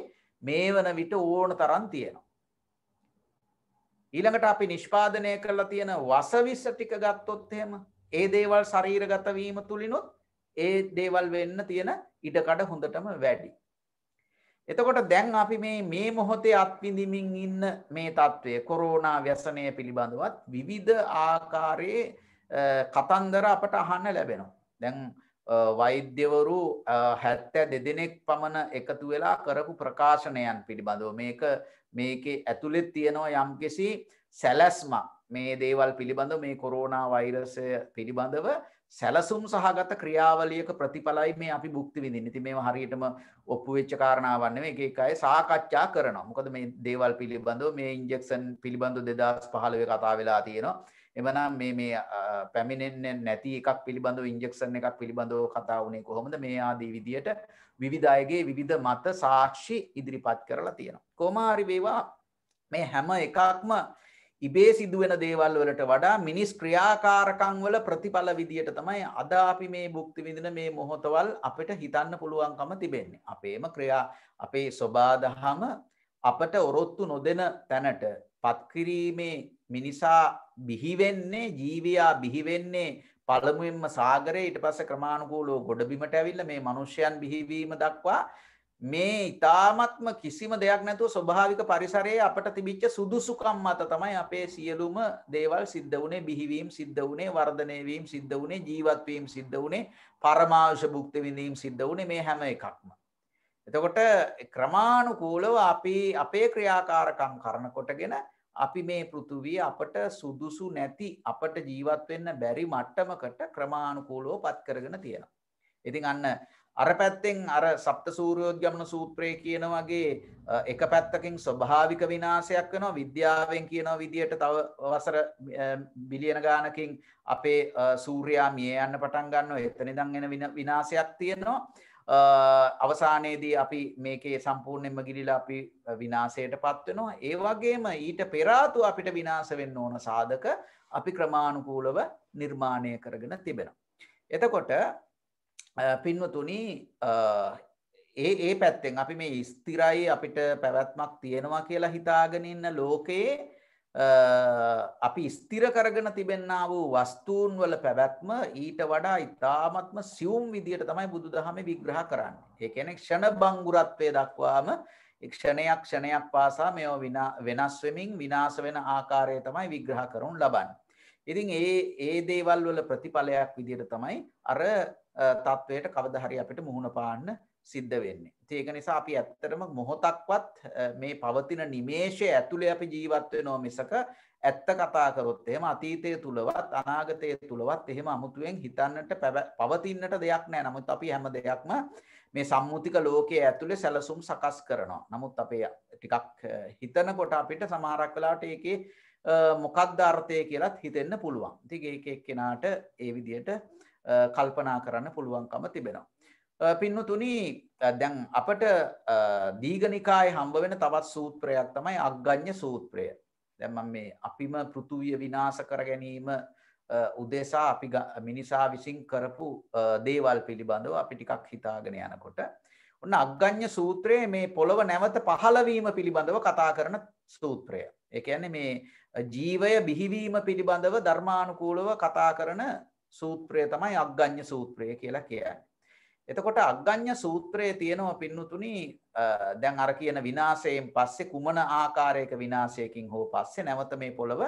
[SPEAKER 2] මේ වන විට ඕන තරම් තියෙනවා. ඊළඟට අපි නිෂ්පාදනය කරලා තියෙන වසවිස ටික ගත්තොත් එහෙම ඒ දේවල් ශරීරගත වීම තුලිනුත් ඒ දේවල් වෙන්න තියෙන ඉඩකඩ හොඳටම වැඩි. එතකොට දැන් අපි මේ මේ මොහොතේ අත්විඳිමින් ඉන්න මේ తත්වය කොරෝනා ව්‍යසනය පිළිබඳවත් විවිධ ආකාරයේ කතන්දර අපට අහන්න ලැබෙනවා. දැන් වෛද්‍යවරු හැත්තෑ දෙදෙනෙක් පමණ එකතු වෙලා කරපු ප්‍රකාශනයන් පිළිබඳව මේක මේකේ ඇතුළෙත් තියෙනවා යම්කිසි සැලැස්මක් මේ දේවල් පිළිබඳ මේ කොරෝනා වෛරසය පිළිබඳව සැලසුම් සහගත ක්‍රියාවලියක ප්‍රතිඵලයි මේ අපි භුක්ති විඳින්න. ඉතින් මේව හරියටම ඔප්පු වෙච්ච කාරණාවක් නෙවෙයි. එක එක අය සාකච්ඡා කරනවා. මොකද මේ දේවල් පිළිබඳව මේ ඉන්ජෙක්ෂන් පිළිබඳව 2015 කතා වෙලා තියෙනවා. එමනම් මේ මේ පැමිණෙන්නේ නැති එකක් පිළිබඳව ඉන්ජෙක්ෂන් එකක් පිළිබඳව කතා වුණේ කොහොමද මේ ආදී විදියට විවිධ අයගේ විවිධ මත සාක්ෂි ඉදිරිපත් කරලා තියෙනවා. කොමාරි වේවා මේ හැම එකක්ම ඉබේ සිදුවෙන දේවල් වලට වඩා මිනිස් ක්‍රියාකාරකම් වල ප්‍රතිඵල විදියට තමයි අද අපි මේ භුක්ති විඳින මේ මොහොතවල් අපිට හිතන්න පුළුවන්කම තිබෙන්නේ. අපේම ක්‍රියා අපේ සබාදහම අපට ඔරොත්තු නොදෙන තැනට පත්කිරීමේ මිනිසා බිහිවෙන්නේ ජීවයා බිහිවෙන්නේ පළමුුවෙන්ම සාගරය ඉට පස ක්‍රමාණකූලෝ ගොඩබිමට ඇවිල්ල මේ මනුෂ්‍යයන් බිහිවීම දක්වා මේ ඉතාමත්ම කිසිම දෙයක් නැතුව ස්වභාවික පරිසරයේ අපට තිබිච්ච සුදුසුකම් මත තමයි අපේ සියලුම දේවල් සිද්ධ වනේ බිහිවීම් සිද්ධ වනේ වර්ධනයවීම් සිද්ධ වනේ ජීවත්වීම් සිද්ධ වනේ පරමාවශ භුක්ති විඳීම් සිද්ධ වනේ මේ හැම එකක්ම. එතකොට ක්‍රමාණුකූලව අපි අපේ ක්‍රියාකාරකම් කරන කොටගෙන අපි මේ පෘථුවිය අපට සුදුසු නැති අපට ජීවත් වෙන්න බැරි මට්ටමකට ක්‍රමානුකූලව පත් කරගෙන තියෙනවා. ඉතින් අන්න අර පැත්තෙන් අර සප්ත සූර්යෝද්ගමන සූත්‍රය කියන වගේ එක පැත්තකින් ස්වභාවික විනාශයක් වෙනවා විද්‍යාවෙන් කියනවා විදියට තව වසර බිලියන ගානකින් අපේ සූර්යා මිය යන්න පටන් ගන්නවා එතන ඉඳන් එන විනාශයක් තියෙනවා. අවසානයේදී අපි මේකේ සම්පූර්ණයෙන්ම ගිලිලා අපි විනාශයට පත්වෙනවා. ඒ වගේම ඊට පෙරාතු අපිට විනාශ වෙන්න ඕන සාධක අපි ක්‍රමානුකූලව නිර්මාණය කරගෙන තිබෙනවා. එතකොට පින්වතුනි ඒ ඒ පැත්තෙන් අපි මේ ස්තිරයි අපිට පැවැත්මක් තියෙනවා කියලා හිතාගෙන ඉන්න ලෝකයේ අපි ස්ථිර කරගෙන තිබෙන්න වූ වස්තුූන් වල පැවැත්ම ඊට වඩා ඉතාමත්ම සියුම් විදියට තමයි බුදු දහම විග්‍රහ කරන්න. ඒකෙනෙක් ක්ෂණ බංගුරත්වය දක්වාම ක්ෂණයක් ක්ෂණයක් පාසා මෙෝ වෙනස් වෙමින් විනාස වෙන ආකාරය තමයි විග්‍රහ කරුන් ලබන්. ඉතින් ඒ ඒ දේවල් වල ප්‍රතිඵලයක් විදියට තමයි අර තත්ත්වයට කවදහරි අපිට මුහුණ පාන්න සිද්ධ වෙන්නේ. ඒක නිසා අපි ඇත්තටම මොහොතක්වත් මේ පවතින නිමේෂය ඇතුළේ අපි ජීවත් වෙනවා මිසක ඇත්ත කතා කරොත් එහෙම අතීතය තුලවත් අනාගතය තුලවත් එහෙම අමුතුවෙන් හිතන්නට පවතින්නට දෙයක් නැහැ. නමුත් අපි හැම දෙයක්ම මේ සම්මුතික ලෝකයේ ඇතුලේ සැලසුම් සකස් කරනවා. නමුත් අපේ ටිකක් හිතනකොට අපිට සමහරක් වෙලාවට ඒකේ මොකක්ද අර්ථය කියලාත් හිතෙන්න පුළුවන්. ඉතින් ඒක එක්කෙනාට ඒ විදිහට කල්පනා කරන්න පුළුවන්කම තිබෙනවා. පින්නතුනි දැන් අපට දීගනිකායේ හම්බ වෙන තවත් සූත්‍රයක් තමයි අග්ගඤ්ඤ සූත්‍රය. දැන් මම මේ අපිම පෘථුවිය විනාශ කර ගැනීම උදෙසා අපි මිනිසා විසින් කරපු දේවල් පිළිබඳව අපි ටිකක් හිතාගෙන යනකොට ඔන්න අග්ගඤ්ඤ සූත්‍රයේ මේ පොළව නැවත පහළ පිළිබඳව කතා කරන සූත්‍රය. ඒ කියන්නේ මේ ජීවය බිහිවීම පිළිබඳව ධර්මානුකූලව කතා කරන සූත්‍රය තමයි අග්ගඤ්ඤ සූත්‍රය කියලා කියන්නේ. එතකොට අග්ගඤ්ඤ සූත්‍රයේ තියෙනවා පින්නතුනි දැන් අර කියන විනාශයෙන් පස්සේ කුමන ආකාරයක විනාශයකින් හෝ පස්සේ නැවත මේ පොළව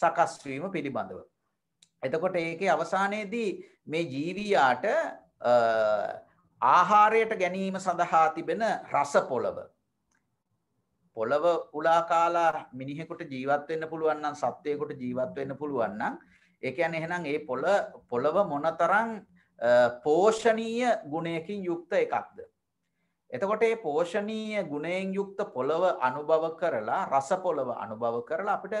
[SPEAKER 2] සකස් වීම පිළිබඳව. එතකොට ඒකේ අවසානයේදී මේ ජීවියාට ආහාරයට ගැනීම සඳහා තිබෙන රස පොළව පොළව උලා කාලා මිනිහෙකුට ජීවත් වෙන්න පුළුවන් නම් සත්වයකට ජීවත් වෙන්න පුළුවන් නම් ඒ කියන්නේ එහෙනම් ඒ පොළ පොළව මොනතරම් පෝෂණීය ගුණයකින් යුක්ත එකක්ද. එතකොට ඒ පෝෂණීය ගුණයෙන් යුක්ත පොළොව අනුභව කරලා රස පොළොව අනුභව කරලා අපිට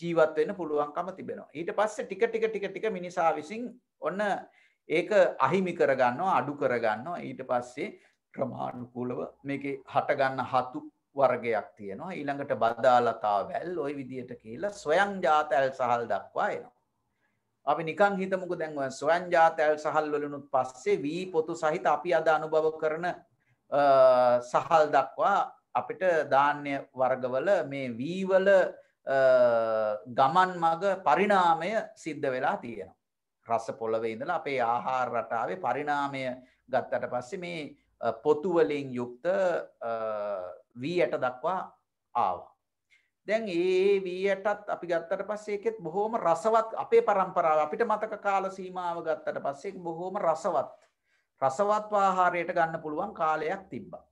[SPEAKER 2] ජීවත්වෙන පුළුවන්කම තිබෙනවා ඊට පස්ස ටික ටික ටික ටික මිනිසා විසින් ඔන්න ඒක අහිමි කරගන්නවා අඩු කරගන්නවා ඊට පස්සේ ක්‍රමාණුකූලව මේක හටගන්න හතු වර්ගයක් තියෙනවා ඊළඟට බදාලතා වැල් ඔය විදියට කියලා ස්වයං ජාත ඇල් සහල් දක්වා එනවා අපි නිකං හිතමුකු දැන්ව ස්වයංජා තැල් සහල් වලනුත් පස්සේ වී පොතු සහිත අපි අද අනුභව කරන සහල් දක්වා අපිට ධාන්‍ය වර්ගවල මේ වීවල ගමන් මග පරිණාමය සිද්ධ වෙලා තියෙනවා. රස පොළවේ ඉඳලා අපේ ආහාර රටාවේ පරිණාමය ගත්තට පස්සේ මේ පොතුවලින් යුක්ත වී ඇට දක්වා ආවා. දැන් ඒ වීයටත් අපි ගත්තට පස්සේ ඒකෙත් බොහොම රසවත් අපේ પરම්පරාව අපිට මතක කාල සීමාව ගත්තට පස්සේ බොහොම රසවත් රසවත් ආහාරයට ගන්න පුළුවන් කාලයක් තිබ්බා.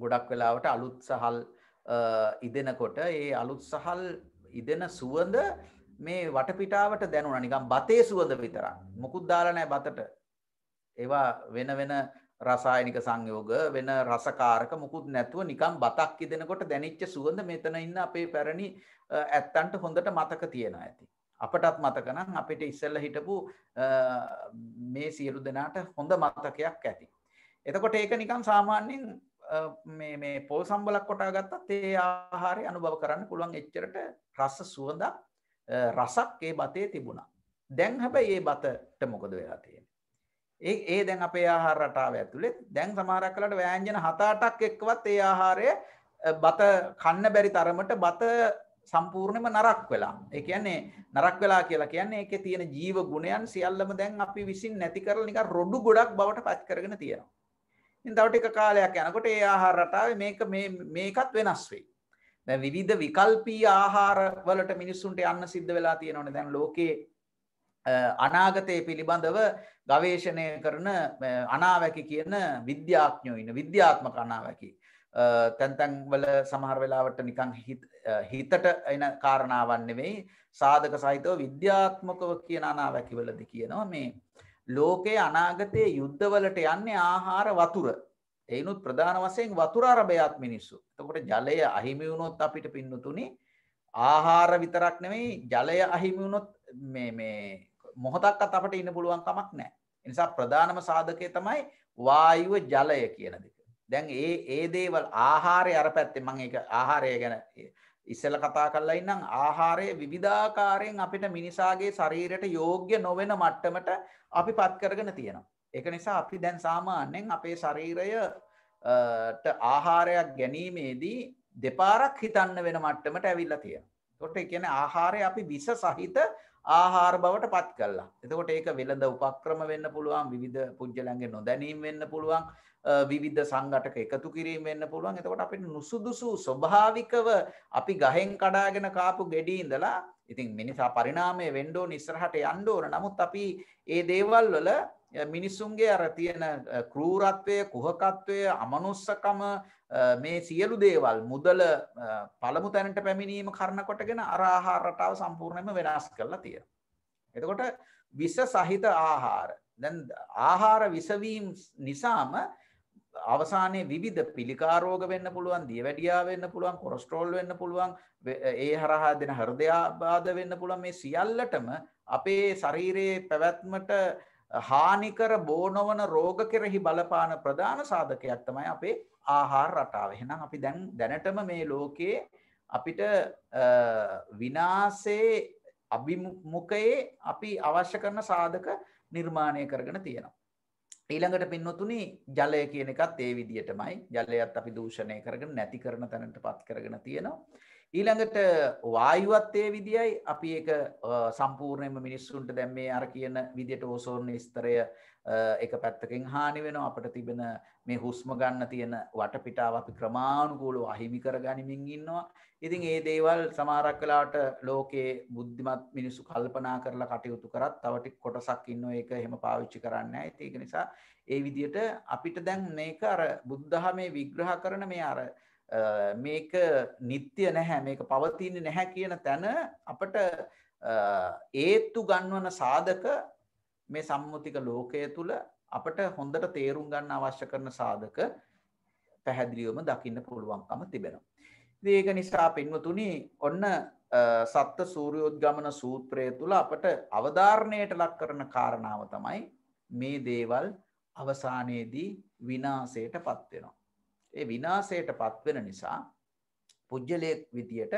[SPEAKER 2] ගොඩක් වෙලාවට අලුත් සහල් ඉදෙනකොට ඒ අලුත් සහල් ඉදෙන සුවඳ මේ වටපිටාවට දැනුණ නිකම් බතේ සුවඳ විතරක්. මොකුත් දාලා නැහැ බතට. ඒවා වෙන වෙන රසායනික සංයෝග වෙන රසකාරක මුකුත් නැතුව නිකම් බතක් ඉදෙනකොට දැනිච්ච සුවඳ මෙතන ඉන්න අපේ පැරණි ඇත්තන්ට හොඳට මතක තියෙන ඇති. අපටත් මතක නම් අපිට ඉස්සෙල්ල හිටපු මේ සියලු දෙනාට හොඳ මතකයක් ඇති. එතකොට ඒක නිකම් සාමාන්‍යයෙන් මේ මේ පොල් සම්බලක් කොටා ගත්තත් ඒ ආහාරය අනුභව කරන්න පුළුවන් එච්චරට රස සුවඳක් රසක් ඒ බතේ තිබුණා. දැන් හැබැයි ඒ බතට මොකද වෙලා තියෙන්නේ? ඒ ඒ දැන් අපේ ආහාර රටාව ඇතුළේ දැන් සමහරක් වෙලාවට ව්‍යංජන 7-8ක් එක්කවත් ඒ ආහාරය බත කන්න බැරි තරමට බත සම්පූර්ණයෙන්ම නරක් වෙලා. ඒ කියන්නේ නරක් වෙලා කියලා කියන්නේ ඒකේ තියෙන ජීව ගුණයන් සියල්ලම දැන් අපි විසින් නැති කරලා නිකන් රොඩු ගොඩක් බවට පත් කරගෙන තියෙනවා. ඉතින් තව ටික කාලයක් යනකොට ඒ ආහාර රටාවේ මේක මේ මේකත් වෙනස් වෙයි. දැන් විවිධ විකල්පී ආහාර වලට මිනිස්සුන්ට යන්න සිද්ධ වෙලා තියෙනවනේ. දැන් ලෝකේ අනාගතය පිළිබඳව ගවේශණය කරන අනාවැකි කියන විද්‍යාඥෝ ඉන්න විද්‍යාත්මක අනාවැකි. තැන්තැන් වල සමහර වෙලාවට නිකන් හිතට එන කාරණාවන් නෙවෙයි සාධක සහිතව විද්‍යාත්මකව කියන අනාවැකිවලද කියනවා මේ ලෝකයේ අනාගතයේ යුද්ධවලට යන්නේ ආහාර වතුර එයිනුත් ප්‍රධාන වසයෙන් වතුර අරභයත් මිනිස්සු. තකොට ජලය අහිමිවුණොත් අපිට පින්නතුනි ආහාර විතරක් නෙවෙයි ජලය අහිමිවුණොත් මේ මොහොතක්වත් අපට ඉන්න පුළුවන් කමක් නැහැ. ඒ නිසා ප්‍රධානම සාධකය තමයි වායුව ජලය කියන දෙක. දැන් ඒ ඒ දේවල් ආහාරය අර පැත්තේ මම ඒක ආහාරය ගැන ඉස්සෙල්ලා කතා කරලා ඉන්නම් ආහාරය විවිධාකාරයෙන් අපිට මිනිසාගේ ශරීරයට යෝග්‍ය නොවන මට්ටමට අපි පත් කරගෙන තියෙනවා. ඒක නිසා අපි දැන් සාමාන්‍යයෙන් අපේ ශරීරයට ආහාරයක් ගැනීමේදී දෙපාරක් හිතන්න වෙන මට්ටමට ඇවිල්ලා තියෙනවා. ඒකට කියන්නේ ආහාරය අපි විස සහිත ආහාර බවට පත් කල්ලා එතකොට ඒක වෙළඳ උපක්‍රම වෙන්න පුළුවන් විධ පුද්ජලන්ගේ නොදැනීම් වෙන්න පුළුවන් විවිධ සංගටක එකතු කිරීම වෙන්න පුළුවන් එතකොට අපිට නුසුදුසු ස්වභාවිකව අපි ගහෙන් කඩාගෙන කාපු ගෙඩී ඉඳලා ඉතින් මිනිසා පරිණාමය වෙන්ඩෝ නිස්සරහට යන්ඩෝන නමුත් අපි ඒ දේවල් වල මිනිස්සුන්ගේ අර තියෙන කරූරත්වය කුහකත්වය අමනුස්සකම මේ සියලු දේවල් මුදල පළමු තැනට පැමිණීම කරණ කොටගෙන අරආහාර රටාව සම්පූර්ණයම වෙනස් කරලා තිය. එතකොට විස සහිත ආහාර දැන් ආහාර විසවීම් නිසාම අවසානයේ විවිධ පිළිකාරෝග වෙන්න පුළුවන් දියවැඩියා වෙන්න පුළුවන් කොරස්ට්‍රෝල් වෙන්න පුළුවන් ඒ හරහා දෙන හෘදයාබාධ වෙන්න පුළුවන් මේ සියල්ලටම අපේ ශරීරයේ පැවැත්මට හානිකර බෝනොවන රෝග කෙරෙහි බලපාන ප්‍රධාන සාධකයක් තමයි අපේ ආහාර රටාව. එහෙනම් අපි දැන් දැනටම මේ ලෝකයේ අපිට විනාශයේ අභිමුඛයේ අපි අවශ්‍ය කරන සාධක නිර්මාණය කරගෙන තියෙනවා. ඊළඟට පින්නොතුනි ජලය කියන එකත් ඒ විදිහටමයි. ජලයත් අපි දූෂණය කරගෙන නැති කරන තැනටපත් කරගෙන තියෙනවා. ඊළඟට වායුවත් ඒ විදියයි අපි ඒක සම්පූර්ණයම මිනිස්සුන්ට දැම් මේ අර කියන විදියට ඕසෝර්ණ ස්තරය එක පැත්තකින් හානි වෙන අපට තිබෙන මේ හුස්ම ගන්න තියෙන වටපිටාව අපි ක්‍රමාණුකූලු අහිමි කර ගනිමින් ඉන්නවා. ඉතින් ඒ දේවල් සමාරක් කලාට ලෝකයේ බුද්ධිමත් මිනිස්සු කල්පනා කරලා කටයුතු කරත් තවටි කොටසක් ඉන්න ඒක හෙම පාවිච්චි කරන්න ඇති ඒක නිසා ඒ විදියට අපිට දැන් මේක අර බුද්ධහ මේ විග්‍රහ කරන මේ අර මේක නිත්‍ය නැහැ මේක පවතින්නේ නැහැ කියන තැන අපට ඒත්තු ගන්වන සාධක මේ සම්මුතික ලෝකය තුල අපට හොඳට තේරුම් ගන්න අවශ්‍ය කරන සාධක පැහැදිලිවම දකින්න පුළුවන්කම තිබෙනවා. ඉතින් ඒක නිසා පින්වතුනි ඔන්න සත්ත්ව සූර්යෝද්ගමන සූත්‍රය තුල අපට අවධාරණයට ලක් කරන කාරණාව තමයි මේ දේවල් අවසානයේදී විනාශයට පත් වෙනවා. ඒ විනාශයටපත් වෙන නිසා පුජ්‍යලයේ විදියට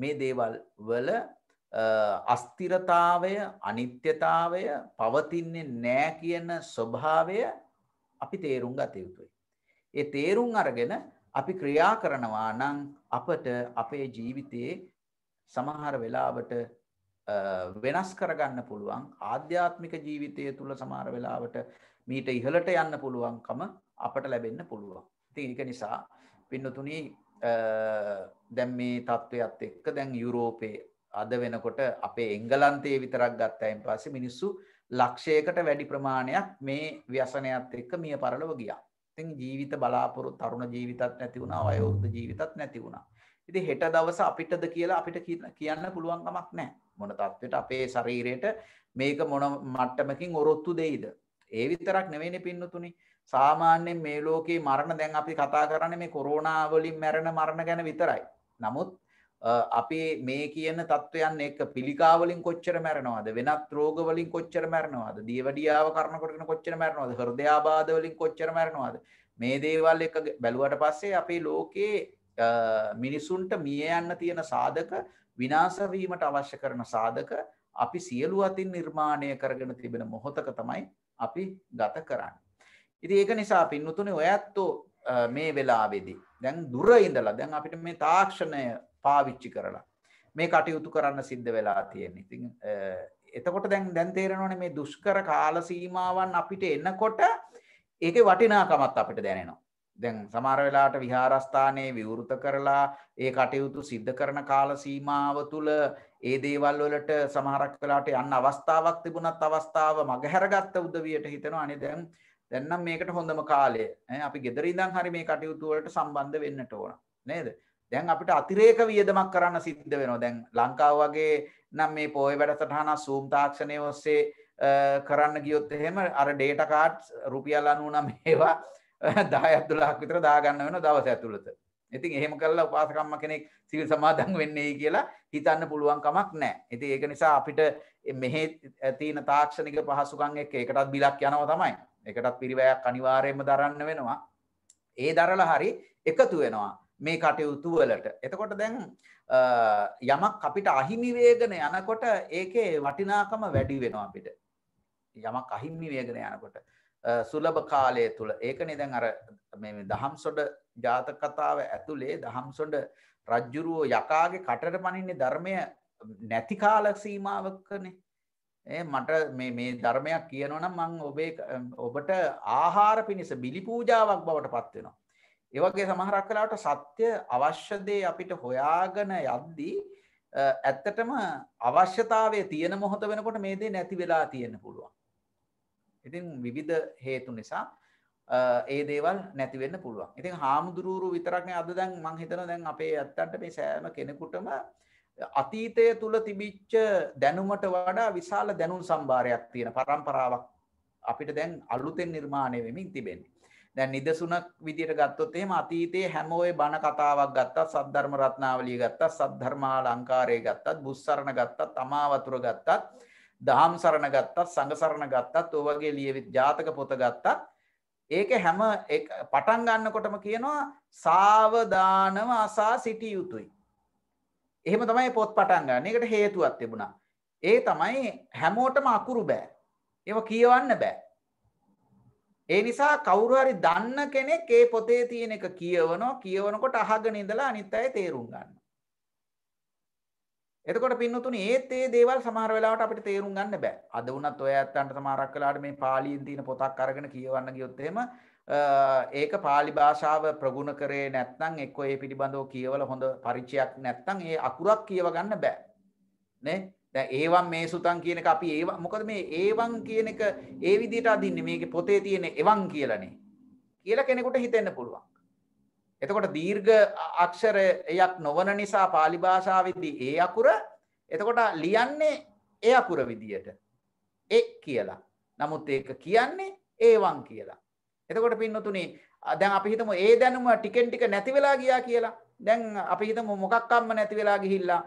[SPEAKER 2] මේ දේවල් වල අස්තිරතාවය අනිත්‍යතාවය පවතින්නේ නෑ කියන ස්වභාවය අපි තේරුම් ගත යුතුයි. ඒ තේරුම් අරගෙන අපි ක්‍රියා කරනවා නම් අපට අපේ ජීවිතයේ සමහර වෙලාවට වෙනස් කරගන්න පුළුවන් ආධ්‍යාත්මික ජීවිතය තුළ සමහර වෙලාවට මීට ඉහළට යන්න පුළුවන්කම අපට ලැබෙන්න පුළුවන්. ඒක නිසා පින්නතුනි දැන් මේ තත්ත්වයත් එක්ක දැන් යුරෝපයේ අද වෙනකොට අපේ එංගලන්තයේ විතරක් ගත්තයින් පස්සේ මිනිස්සු ලක්ෂයකට වැඩි ප්‍රමාණයක් මේ ව්‍යසනයත් එක්ක මිය පරලොව ගියා. ඉතින් ජීවිත බලාපොරොත්තු තරුණ ජීවිතත් නැති වුණා, වයෝවෘද්ධ ජීවිතත් නැති වුණා. ඉතින් හෙට දවස අපිටද කියලා අපිට කියන්න පුළුවන් කමක් නැහැ. මොන තත්ත්වයට අපේ ශරීරයට මේක මොන මට්ටමකින් ඔරොත්තු දෙයිද? ඒ විතරක් නෙවෙයිනේ පින්නතුනේ සාමාන්‍යයෙන් මේ ලෝකේ මරණ දැන් අපි කතා කරන්නේ මේ කොරෝනා වලින් මැරෙන මරණ ගැන විතරයි. නමුත් අපි මේ කියන තත්ත්වයන් එක්ක පිළිකා වලින් කොච්චර මැරෙනවද වෙනත් රෝග වලින් කොච්චර මැරෙනවද දියවඩියාව කරනකොටගෙන කොච්චර මැරෙනවද හෘදයාබාධ වලින් කොච්චර මැරෙනවද මේ දේවල් එක බැලුවට පස්සේ අපේ ලෝකේ මිනිසුන්ට මිය යන්න තියෙන සාධක විනාශ වීමට අවශ්‍ය කරන සාධක අපි සියලු අතින් නිර්මාණය කරගෙන තිබෙන මොහොතක තමයි අපි ගත කරන්නේ ඉති ඒක නිසා පින්නතුනේ ඔයත්තෝ මේ වෙලාවෙදි. දැන් දුර ඉඳලා දැන් අපිට මේ තාක්ෂණය පාවිච්චි කරලා මේ කටයුතු කරන්න සිද්ධ වෙලා තියෙන්නේ. ඉතින් එතකොට දැන් දැන් තේරෙනවනේ මේ දුෂ්කර කාල සීමාවන් අපිට එනකොට ඒකේ වටිනාකමත් අපිට දැනෙනවා. දැන් සමහර වෙලාවට විහාරස්ථානයේ විවෘත කරලා ඒ කටයුතු සිද්ධ කරන කාල සීමාව තුළ ඒ දේවල් වලට සමහරක් වෙලාවට යන්න අවස්ථාවක් තිබුණත් අවස්ථාව මගහැරගත්ත උදවියට හිතෙනවා අනේ දැන් දැන්නම් මේකට හොඳම කාලය අපි ගෙදරිදම් හරි මේ කටයුතු වලට සම්බන්ධ වෙන්නට ඕන නේද දැන් අපිට අතිරේක වියදමක් කරන්න සිද්ධ වෙනවා දැන් ලංකාව වගේ නම් මේ පොය වැඩසටහන සූම් තාක්ෂණය ඔස්සේ කරන්න ගියොත් එහෙම අර ඩේට කාඩ්ස් රුපියල් 99 ඒවා 10 12ක් විතර දාගන්න වෙන දවස් ඇතුළත ඉතින් එහෙම කරලා උපාසකම්ම කෙනෙක් සිල් සමාදන් වෙන්නේ කියලා හිතන්න පුළුවන් කමක් නැහැ. ඉතින් ඒක නිසා අපිට මෙහි තියෙන තාක්ෂණික පහසුකම් එක්ක ඒකටත් බිලක් යනවා තමයි. එකටත් පිරිවැයක් අනිවාර්යයෙන්ම දරන්න වෙනවා. ඒ දරලා හරි එකතු වෙනවා මේ කටයුතු වලට. එතකොට දැන් යමක් අපිට අහිමි වේගන යනකොට ඒකේ වටිනාකම වැඩි වෙනවා අපිට. යමක් අහිමි වේගන යනකොට සුලභ කාලය තුල ඒකනේ දැන් අර මේ දහම්සොඬ ජාතක කතාව ඇතුලේ දහම්සොඬ රජ්ජුරුවෝ යකාගේ කටට පනින්නේ ධර්මය නැති කාල සීමාවකනේ ඒ මට මේ මේ ධර්මයක් කියනවා නම් මම ඔබේ ඔබට ආහාර පිණිස බිලි පූජාවක් බවට පත් වෙනවා. ඒ වගේ සමහරක් වෙලාවට සත්‍ය අවශ්‍ය දේ අපිට හොයාගෙන යද්දී ඇත්තටම අවශ්‍යතාවය තියෙන මොහොත වෙනකොට මේ දේ නැති වෙලා තියෙන්න පුළුවන්. ඉතින් විවිධ හේතු නිසා ඒ දේවල් නැති වෙන්න පුළුවන්. ඉතින් හාමුදුරුවරු විතරක් නේ අද දැන් මං හිතනවා දැන් අපේ ඇත්තන්ට මේ සෑම කෙනෙකුටම අතීතය තුළ තිබිච්ච දැනුමට වඩා විශාල දැනුම් සම්භාරයක් තියෙන පරම්පරාවක් අපිට දැන් අලුතෙන් නිර්මාණය වෙමින් තිබෙන්නේ. දැන් නිදසුනක් විදියට ගත්තොත් එහෙම අතීතයේ හැම ඔය බණ කතාවක් ගත්තත් සද්ධර්ම රත්නාවලිය ගත්තත් සද්ධර්මා ලංකාරය ගත්තත් බුස්සරණ ගත්තත් තමා වතුර ගත්තත් දහම් සරණ ගත්තත් සංඝ සරණ ගත්තත් ඔය වගේ ලියවිත් ජාතක පොත ගත්තත් ඒක හැම පටන් ගන්නකොටම කියනවා සාවධානව අසා සිටිය යුතුයි එහෙම තමයි පොත් පටන් ගන්න. ඒකට හේතුවක් තිබුණා. ඒ තමයි හැමෝටම අකුරු බෑ. ඒව කියවන්න බෑ. ඒ නිසා කවුරු හරි දන්න කෙනෙක් ඒ පොතේ තියෙන එක කියවනවා. කියවනකොට අහගෙන ඉඳලා අනිත් අය තේරුම් ගන්නවා. එතකොට පින්නතුනි ඒත් ඒ දේවල් සමහර වෙලාවට අපිට තේරුම් ගන්න බෑ. අද වුණත් ඔය ඇත්තන්ට සමහරක් වෙලාවට මේ පාලියෙන් තියෙන පොතක් අරගෙන කියවන්න ගියොත් එහෙම ඒක පාලි භාෂාව ප්‍රගුණ කරේ නැත්නම් එක්කෝ ඒ පිළිබඳව කියවල හොඳ පරිචයක් නැත්නම් ඒ අකුරක් කියව ගන්න බෑ නේ දැන් ඒවන් මේ සුතන් කියන එක අපි ඒව මොකද මේ ඒවන් කියන එක ඒ විදිහට අදින්නේ මේකේ පොතේ තියෙන එවන් කියලානේ කියලා කෙනෙකුට හිතෙන්න පුළුවන් එතකොට දීර්ඝ අක්ෂරයක් නොවන නිසා පාලි භාෂාවේදී ඒ අකුර එතකොට ලියන්නේ ඒ අකුර විදියට එක් කියලා නමුත් ඒක කියන්නේ ඒවන් කියලා එතකොට පින්නතුනේ දැන් අපි හිතමු ඒ දැනුම ටිකෙන් ටික නැති වෙලා ගියා කියලා. දැන් අපි හිතමු මොකක්කම්ම නැති වෙලා ගිහිල්ලා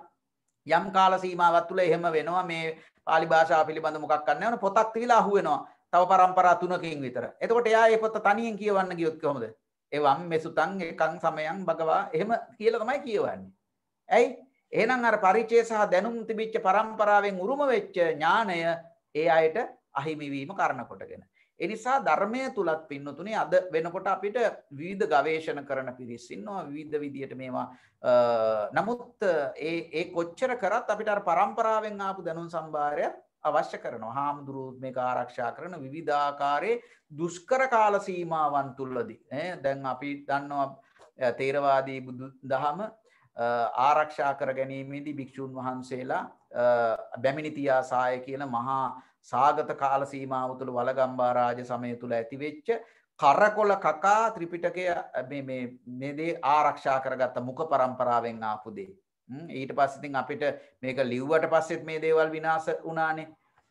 [SPEAKER 2] යම් කාල සීමාවක් තුළ එහෙම වෙනවා මේ pāli භාෂාව පිළිබඳ මොකක් ගන්න යන පොතක් තියලා අහුවෙනවා. තව පරම්පරා තුනකින් විතර. එතකොට එයා මේ පොත තනියෙන් කියවන්න ගියොත් කොහොමද? එවම් මෙසුතං එකං සමයං භගවා එහෙම කියලා තමයි කියවන්නේ. ඇයි? එහෙනම් අර පරිචය සහ දැනුම් තිබිච්ච පරම්පරාවෙන් උරුම වෙච්ච ඥාණය ඒ අයට අහිමි වීම කරන කොටගෙන. එනිසා ධර්මය තුළත් පින්නතුනේ අද වෙනකොට අපිට විවිධ ගවේෂණ කරන පිරිස් ඉන්නවා විවිධ විදියට මේවා නමුත් ඒ ඒ කොච්චර කරත් අපිට අර පරම්පරාවෙන් ආපු දැනුම් සම්භාරය අවශ්‍ය කරනවා හාමුදුරුවෝ මේක ආරක්ෂා කරන විවිධාකාරයේ දුෂ්කර කාල සීමාවන් තුලදී ඈ දැන් අපි දන්නවා තේරවාදී බුදු දහම ආරක්ෂා කර ගැනීමේදී භික්ෂූන් වහන්සේලා බැමිණිතියා සාය කියන මහා සාගත කාල සීමාව තුළ වලගම්බා රාජ සමය තුළ ඇතිවෙච්ච කරකොල කකා ත්‍රිපිටකය මෙදේ ආරක්ෂා කරගත්ත මුක පරම්පරාවෙන් ආපුදේ. ඊට පස්සිතින් අපිට මේක ලිව්වට පස්සෙත් මේ දේවල් විනාස වනානේ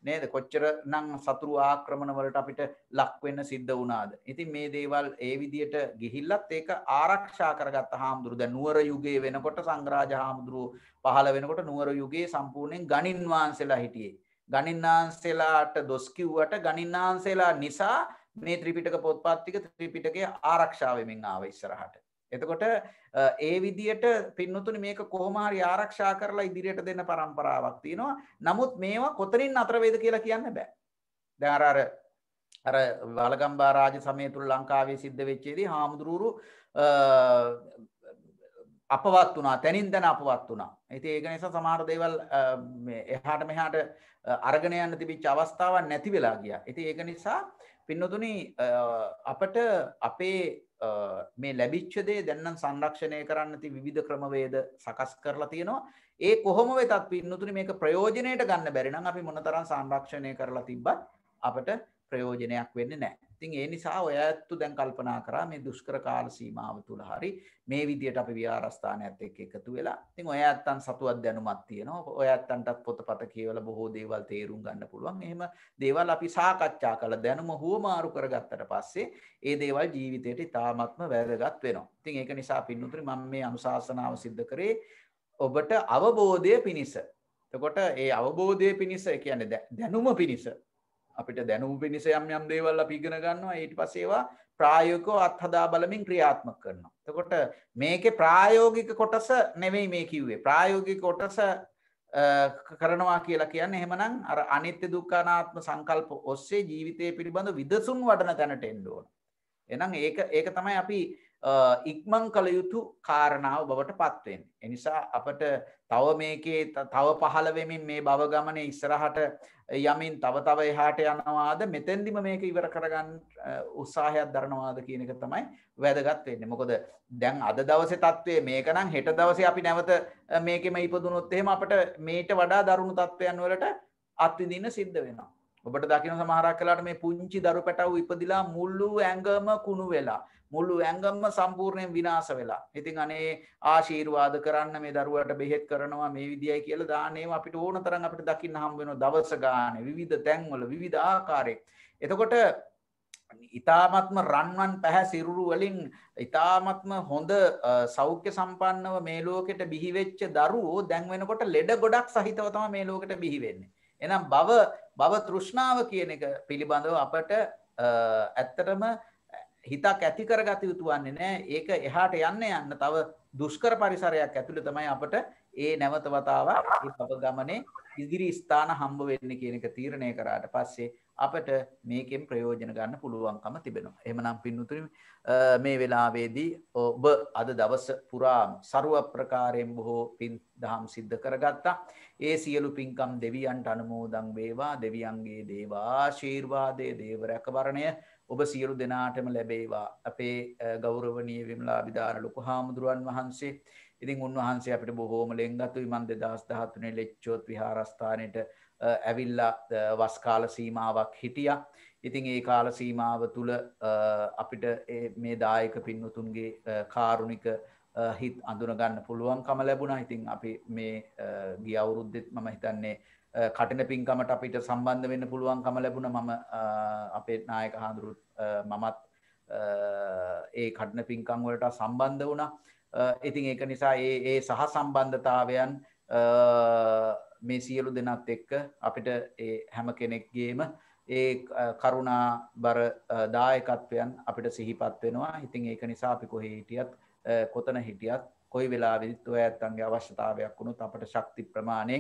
[SPEAKER 2] නේද කොච්චර නං සතුරු ආක්‍රමණවලට අපිට ලක්වෙන්න සිද්ධ වනාද. ඉතින් මේ දේවල් ඒ විදියට ගිහිල්ලත් ඒක ආරක්ෂා කරගත් හාමුදුරුද නුවර යුගේ වෙනකොට සංග්‍රාජ හාමුදුරුව පහළ වෙනකොට නුවර යුගේ සම්පූර්ණයෙන් ගනින්වාන්සෙලා හිටියේ. ගණින්නාන්සේලාට දොස් කිව්වට ගණින්නාන්සේලා නිසා මේ ත්‍රිපිටක පොත්පත්තික ත්‍රිපිටකේ ආරක්ෂා වෙමින් ආව ඉස්සරහට. එතකොට ඒ විදියට පින්නතුනි මේක කොහොම හරි ආරක්ෂා කරලා ඉදිරියට දෙන්න પરම්පරාවක් තියෙනවා. නමුත් මේවා කොතනින් අතර වේද කියලා කියන්න බෑ. දැන් අර අර අර වලගම්බා රාජ සමය තුල ලංකාවේ සිද්ධ වෙච්ච දේ හාමුදුරුවෝ අපවත් වුණා. තනින් දැන අපවත් වුණා. ඉති ඒක නිසා සමාර දේවල් එහාට මෙහාට අරගෙන යන්න තිබිච් අවස්ථාවන් නැති වෙලා ගිය ඉති ඒක නිසා පින්නතුන අපට අපේ මේ ලැබිච්චදේ දැන්නම් සංරක්ෂණය කරන්න ති විධ ක්‍රමවේද සකස් කරලා තියෙනවා ඒ කොහොම වෙතත් පින්නතුන මේක ප්‍රයෝජනයට ගන්න බැරිනම් අපි මොනතරම් සංරක්ෂණය කරලා තිබ්බත් අපට ප්‍රයෝජනයක් වෙන්න නෑ ඉතින් ඒ නිසා ඔය ඇත්තු දැන් කල්පනා කරා මේ දුෂ්කර කාල සීමාව තුළ හරි මේ විදියට අපි විහාරස්ථානයත් එක්ක එකතු වෙලා ඉතින් ඔය ඇත්තන් සතුවක් දැනුමක් තියෙනවා ඔය ඇත්තන්ටත් පොතපත කියවලා බොහෝ දේවල් තේරුම් ගන්න පුළුවන් එහෙම දේවල් අපි සාකච්ඡා කළ දැනුම හුවමාරු කරගත්තට පස්සේ ඒ දේවල් ජීවිතයට ඉතාමත්ම වැදගත් වෙනවා ඉතින් ඒක නිසා පින්නුතුනි මම මේ අනුශාසනාව සිද්ධ කරේ ඔබට අවබෝධය පිණිස එතකොට ඒ අවබෝධය පිණිස කියන්නේ දැනුම පිණිස අපිට දැනුම් පිණිස යම් යම් දේවල් අපි ඉගෙන ගන්නවා ඊට පස්සේ ඒවා ප්‍රායෝගිකව අත්හදා බලමින් ක්‍රියාත්මක කරනවා. එතකොට මේකේ ප්‍රායෝගික කොටස නෙවෙයි මේ කිව්වේ. ප්‍රායෝගික කොටස කරනවා කියලා කියන්නේ එහෙමනම් අර අනිත්‍ය දුක්ඛ අනාත්ම සංකල්ප ඔස්සේ ජීවිතය පිළිබඳ විදසුන් වඩන තැනට එන්න ඕන. එහෙනම් ඒක ඒක තමයි අපි ඉක්මන් කළ යුතු කාරණාව බවට පත් වෙන්නේ. එනිසා අපට තව මේකේ තව පහළ වෙමින් මේ භව ගමනේ ඉස්සරහට යමින් තව තව එහාට යනවාද මෙතැන්දිම මේක ඉවර කරගන්න උත්සාහයක් දරනවාද කියනක තමයි වැදගත් වෙන්න මොකොද දැන් අද දවස තත්වය මේකනම් හෙට දවස අපි නැවත මේකෙම ඉපදුනොත් එහෙම අපට මේට වඩා දරුණු තත්ත්වයන් වලට අත්විදින්න සිද්ධ වෙනවා ඔබට දකින සමහරක් කලාට මේ පුංචි දරු පැටව ඉපදිලා මුල්ලු ඇඟම කුණු වෙලා මුල්ලු ඇඟම සම්පූර්ණයෙන් විනාශ වෙලා. ඉතින් අනේ ආශිර්වාද කරන්න මේ දරුවට බෙහෙත් කරනවා මේ විදියයි කියලා දාන ඒවා අපිට ඕන තරම් අපිට දකින්න හම්බ වෙනවා දවස ගානේ විවිධ තැන්වල විවිධ ආකාරයේ. එතකොට ඉතාමත්ම රන්වන් පැහැ සිරුරු වලින් ඉතාමත්ම හොඳ සෞඛ්‍ය සම්පන්නව මේ ලෝකෙට බිහිවෙච්ච දරුවෝ දැන් වෙනකොට ලෙඩ ගොඩක් සහිතව තමයි මේ ලෝකෙට බිහි වෙන්නේ. එහෙනම් භව භව තෘෂ්ණාව කියන එක පිළිබඳව අපට ඇත්තටම හිතක් ඇති කරගත යුතු වන්නේ නැහැ. ඒක එහාට යන්න යන්න තව දුෂ්කර පරිසරයක් ඇතුළේ තමයි අපට ඒ නැවත වතාවක් මේ පබ ගමනේ ඉදිරි ස්ථාන හම්බ වෙන්නේ කියන එක තීරණය කරාට පස්සේ අපට මේකෙන් ප්‍රයෝජන ගන්න පුළුවන්කම තිබෙනවා. එහෙමනම් පින්නුතුනි මේ වෙලාවේදී ඔබ අද දවස පුරා ਸਰව ප්‍රකාරයෙන් බොහෝ පින් දහම් සිද්ධ කරගත්තා. ඒ සියලු පින්කම් දෙවියන්ට අනුමෝදන් වේවා දෙවියන්ගේ දේවාශීර්වාදයේ දේව රැකවරණය ඔබ සියලු දෙනාටම ලැබේවා අපේ ගෞරවනීය විමලා අභිදාන ලොකු හාමුදුරුවන් වහන්සේ ඉතින් උන්වහන්සේ අපිට බොහෝම ලෙන්ගතුයි මන් 2013 ලෙච්චොත් විහාරස්ථානෙට ඇවිල්ලා වස් කාල සීමාවක් හිටියා. ඉතින් ඒ කාල සීමාව තුල අපිට මේ දායක පින්වතුන්ගේ කාරුණික හිත් අඳුනගන්න පුළුවන්කම ලැබුණා ඉතින් අපි මේ ගිය අවුරුද්දෙත් මම හිතන්නේ කටන පින්කමට අපිට සම්බන්ධ වෙන්න පුළුවන්කම ලැබුණ මම අපේ නායක හාදුරුත් මමත් ඒ කටන පින්කම් වලට සම්බන්ධ වුණා ඉතින් ඒක නිසා ඒ ඒ සහ සම්බන්ධතාවයන් මේ සියලු දෙනත් එක්ක අපිට ඒ හැම කෙනෙක්ගේම ඒ කරුණා බර දායකත්වයන් අපිට සිහිපත් වෙනවා ඉතින් ඒක නිසා අපි කොහේ හිටියත් කොතන හිටියත් කොයි වෙලා විදිත් ඔය ඇත්තන්ගේ අවශ්‍යතාවයක් වුණුත් අපට ශක්ති ප්‍රමාණය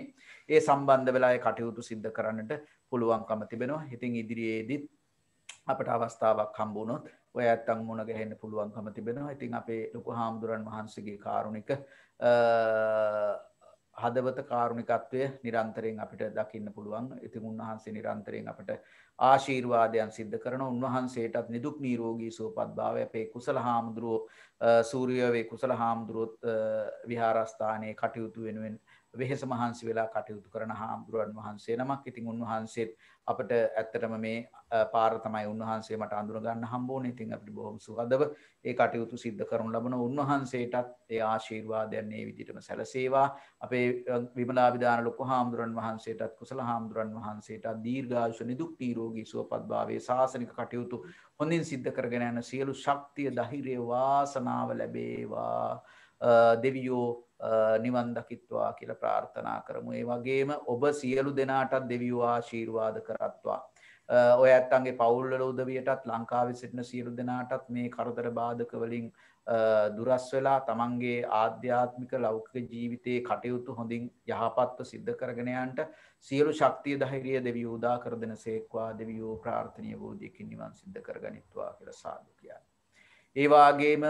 [SPEAKER 2] ඒ සම්බන්ධ වෙලා කටයුතු සිද්ධ කරන්නට පුළුවන්කම තිබෙනවා හිතින් ඉදිරියේදත් අපට අවස්ථාවක් කම්බුණොත් ඔය ඇත්තන් මුණ ගැහෙන්න පුළුවන්කම තිබෙනවා ඉතින් අපේ ලොකු හාමුදුරන් වහන්සගේ කාරුණික හදවත කාරුණිකත්වය නිරන්තරයෙන් අපිට දකින්න පුළුවන්. ඉතින් උන්වහන්සේ නිරන්තරයෙන් අපට ආශීර්වාදයන් සිද්ධ කරන උන්වහන්සේටත් නිදුක් නීරෝගී සුවපත්භාවය අපේ කුසල හාමුදුරුවෝ සූර්යවේ කුසල හාමුදුරුවොත් විහාරස්ථානයේ කටයුතු වෙනුවෙන් වෙහෙස මහන්සි වෙලා කටයුතු කරන හාමුදුරුවන් වහන්සේ නමක්. ඉතින් උන්වහන්සේත් අපිට ඇත්තටම මේ පාර තමයි උන්වහන්සේ මට අඳුර ගන්න හම්බෝනේ. ඉතින් අපිට බොහොම සුහදව ඒ කටයුතු සිද්ධ කරනු ලබන උන්වහන්සේටත් ඒ ආශිර්වාදයන් මේ විදිහටම සැලසේවා. අපේ විමලා විදාන ලොකු හාමුදුරන් වහන්සේටත් කුසල හාමුදුරන් වහන්සේටත් දීර්ඝායුෂ නිදුක් නිරෝගී සුවපත්භාවයේ සාසනික කටයුතු හොඳින් සිද්ධ කරගෙන යන සියලු ශක්තිය ධෛර්යය වාසනාව ලැබේවා. දෙවියෝ නිවන් දකිත්වා කියලා ප්‍රාර්ථනා කරමු. ඒ වගේම ඔබ සියලු දෙනාටත් දෙවියෝ ආශිර්වාද කරත්වා. ඔය ඇත්තන්ගේ පවුල්වල උදවියටත් ලංකාවේ සිටින සියලු දෙනාටත් මේ කරදර බාධක වලින් දුරස් වෙලා තමන්ගේ ආධ්‍යාත්මික ලෞකික ජීවිතයේ කටයුතු හොඳින් යහපත්ව සිද්ධ කරගෙන යන්නට සියලු ශක්තිය ධෛර්යය දෙවියෝ උදා කර දෙනසේක්වා දෙවියෝ ප්‍රාර්ථනීය බෝධියකින් නිවන් සිද්ධ කරගනිත්වා කියලා සාදු කියයි. ඒවාගේම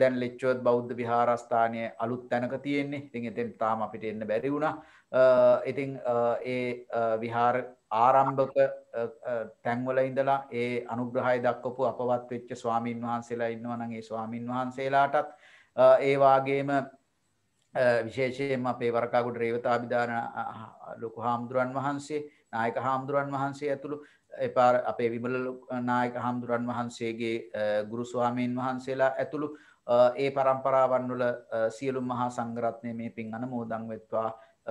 [SPEAKER 2] දැන් ලෙච්චුවත් බෞද්ධ විහාරස්ථානය අලුත් තැනක තියෙන්නේ ඉතින් එතෙන් තාම අපිට එන්න බැරි වුණා ඉතිං ඒ විහාර ආරම්භක තැන්වල ඉඳලා ඒ අනුග්‍රහය දක්වපු අපවත් වෙච්ච ස්වාමීන් වහන්සේලා ඉන්නවනන් ඒ ස්වාමීන් වහන්සේලාටත් ඒවාගේම විශේෂයෙන් අපේ වරකාගුට රේවතාභිධාන ලොකු හාමුදුරන් වහන්සේ නායක හාමුදුරන් වහන්සේ ඇතුළු එපාර අපේ විමල නායක හාමුදුරන් වහන්සේගේ ගුරු ස්වාමීන් වහන්සේලා ඇතුළු ඒ පරම්පරාවන් වල සියලු මහා සංඝරත්නය මේ පින් අනුමෝදන් වෙත්වා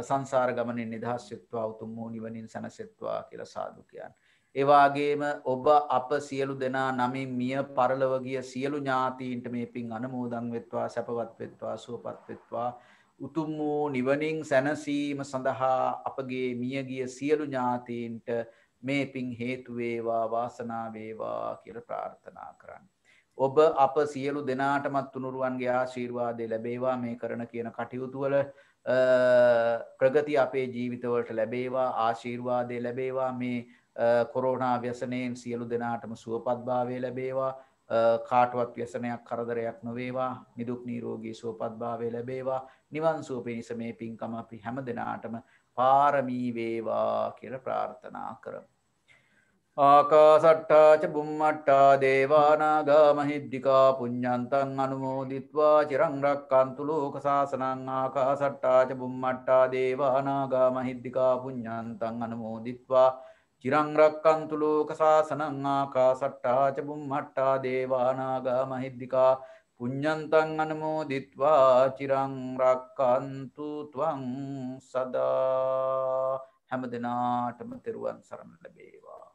[SPEAKER 2] සංසාර ගමනින් නිදහස් වෙත්වා උතුම් වූ නිවනින් සැනසෙත්වා කියලා සාදු කියන්නේ. එවාගේම ඔබ අප සියලු දෙනා නමින් මිය පරලව ගිය සියලු ඥාතීන්ට මේ පින් අනුමෝදන් වෙත්වා සැපවත් වෙත්වා සුවපත් වෙත්වා උතුම් වූ නිවනින් සැනසීම සඳහා අපගේ මිය ගිය සියලු ඥාතීන්ට මේ පින් හේතු වේවා වාසනාව වේවා කියලා ප්‍රාර්ථනා කරන්න. ඔබ අප සියලු දෙනාටමත් තුනුරුවන්ගේ ආශිර්වාදය ලැබේවා මේ කරන කියන කටයුතු වල ප්‍රගති අපේ ජීවිතවලට ලැබේවා ආශිර්වාදය ලැබේවා මේ කොරෝනා ව්‍යසනයෙන් සියලු දෙනාටම සුවපත්භාවය ලැබේවා කාටවත් ව්‍යසනයක් කරදරයක් නොවේවා නිදුක් නීරෝගී සුවපත්භාවය ලැබේවා නිවන් සුව පිණිස මේ පින්කම අපි හැම දෙනාටම පාරමී වේවා කියලා ප්‍රාර්ථනා කරමු ආකාසට්ටාච බුම්මට්ටා දේවානාගා මහිද්දිිකා පුඤ්ඥන්තන් අනුමෝදිත්වා චිරංරක් කන්තුලෝක සාසනං ආකාසට්ටාච බුම්මට්ටා දේවානාගා මහිද්දිිකා පුඤ්ඥන්තන් අනුමෝදිත්වා චිරංරක් කන්තුලෝක සාසනං ආකාසට්ටාච බුම්මට්ටා දේවානාගා මහිද්දිිකා පුඤ්ඥන්තන් අනමෝදිත්වා චිරංරක්කන්තු තුවං සදා හැම දෙනාටම තෙරුවන් සරණ ලැබේවා.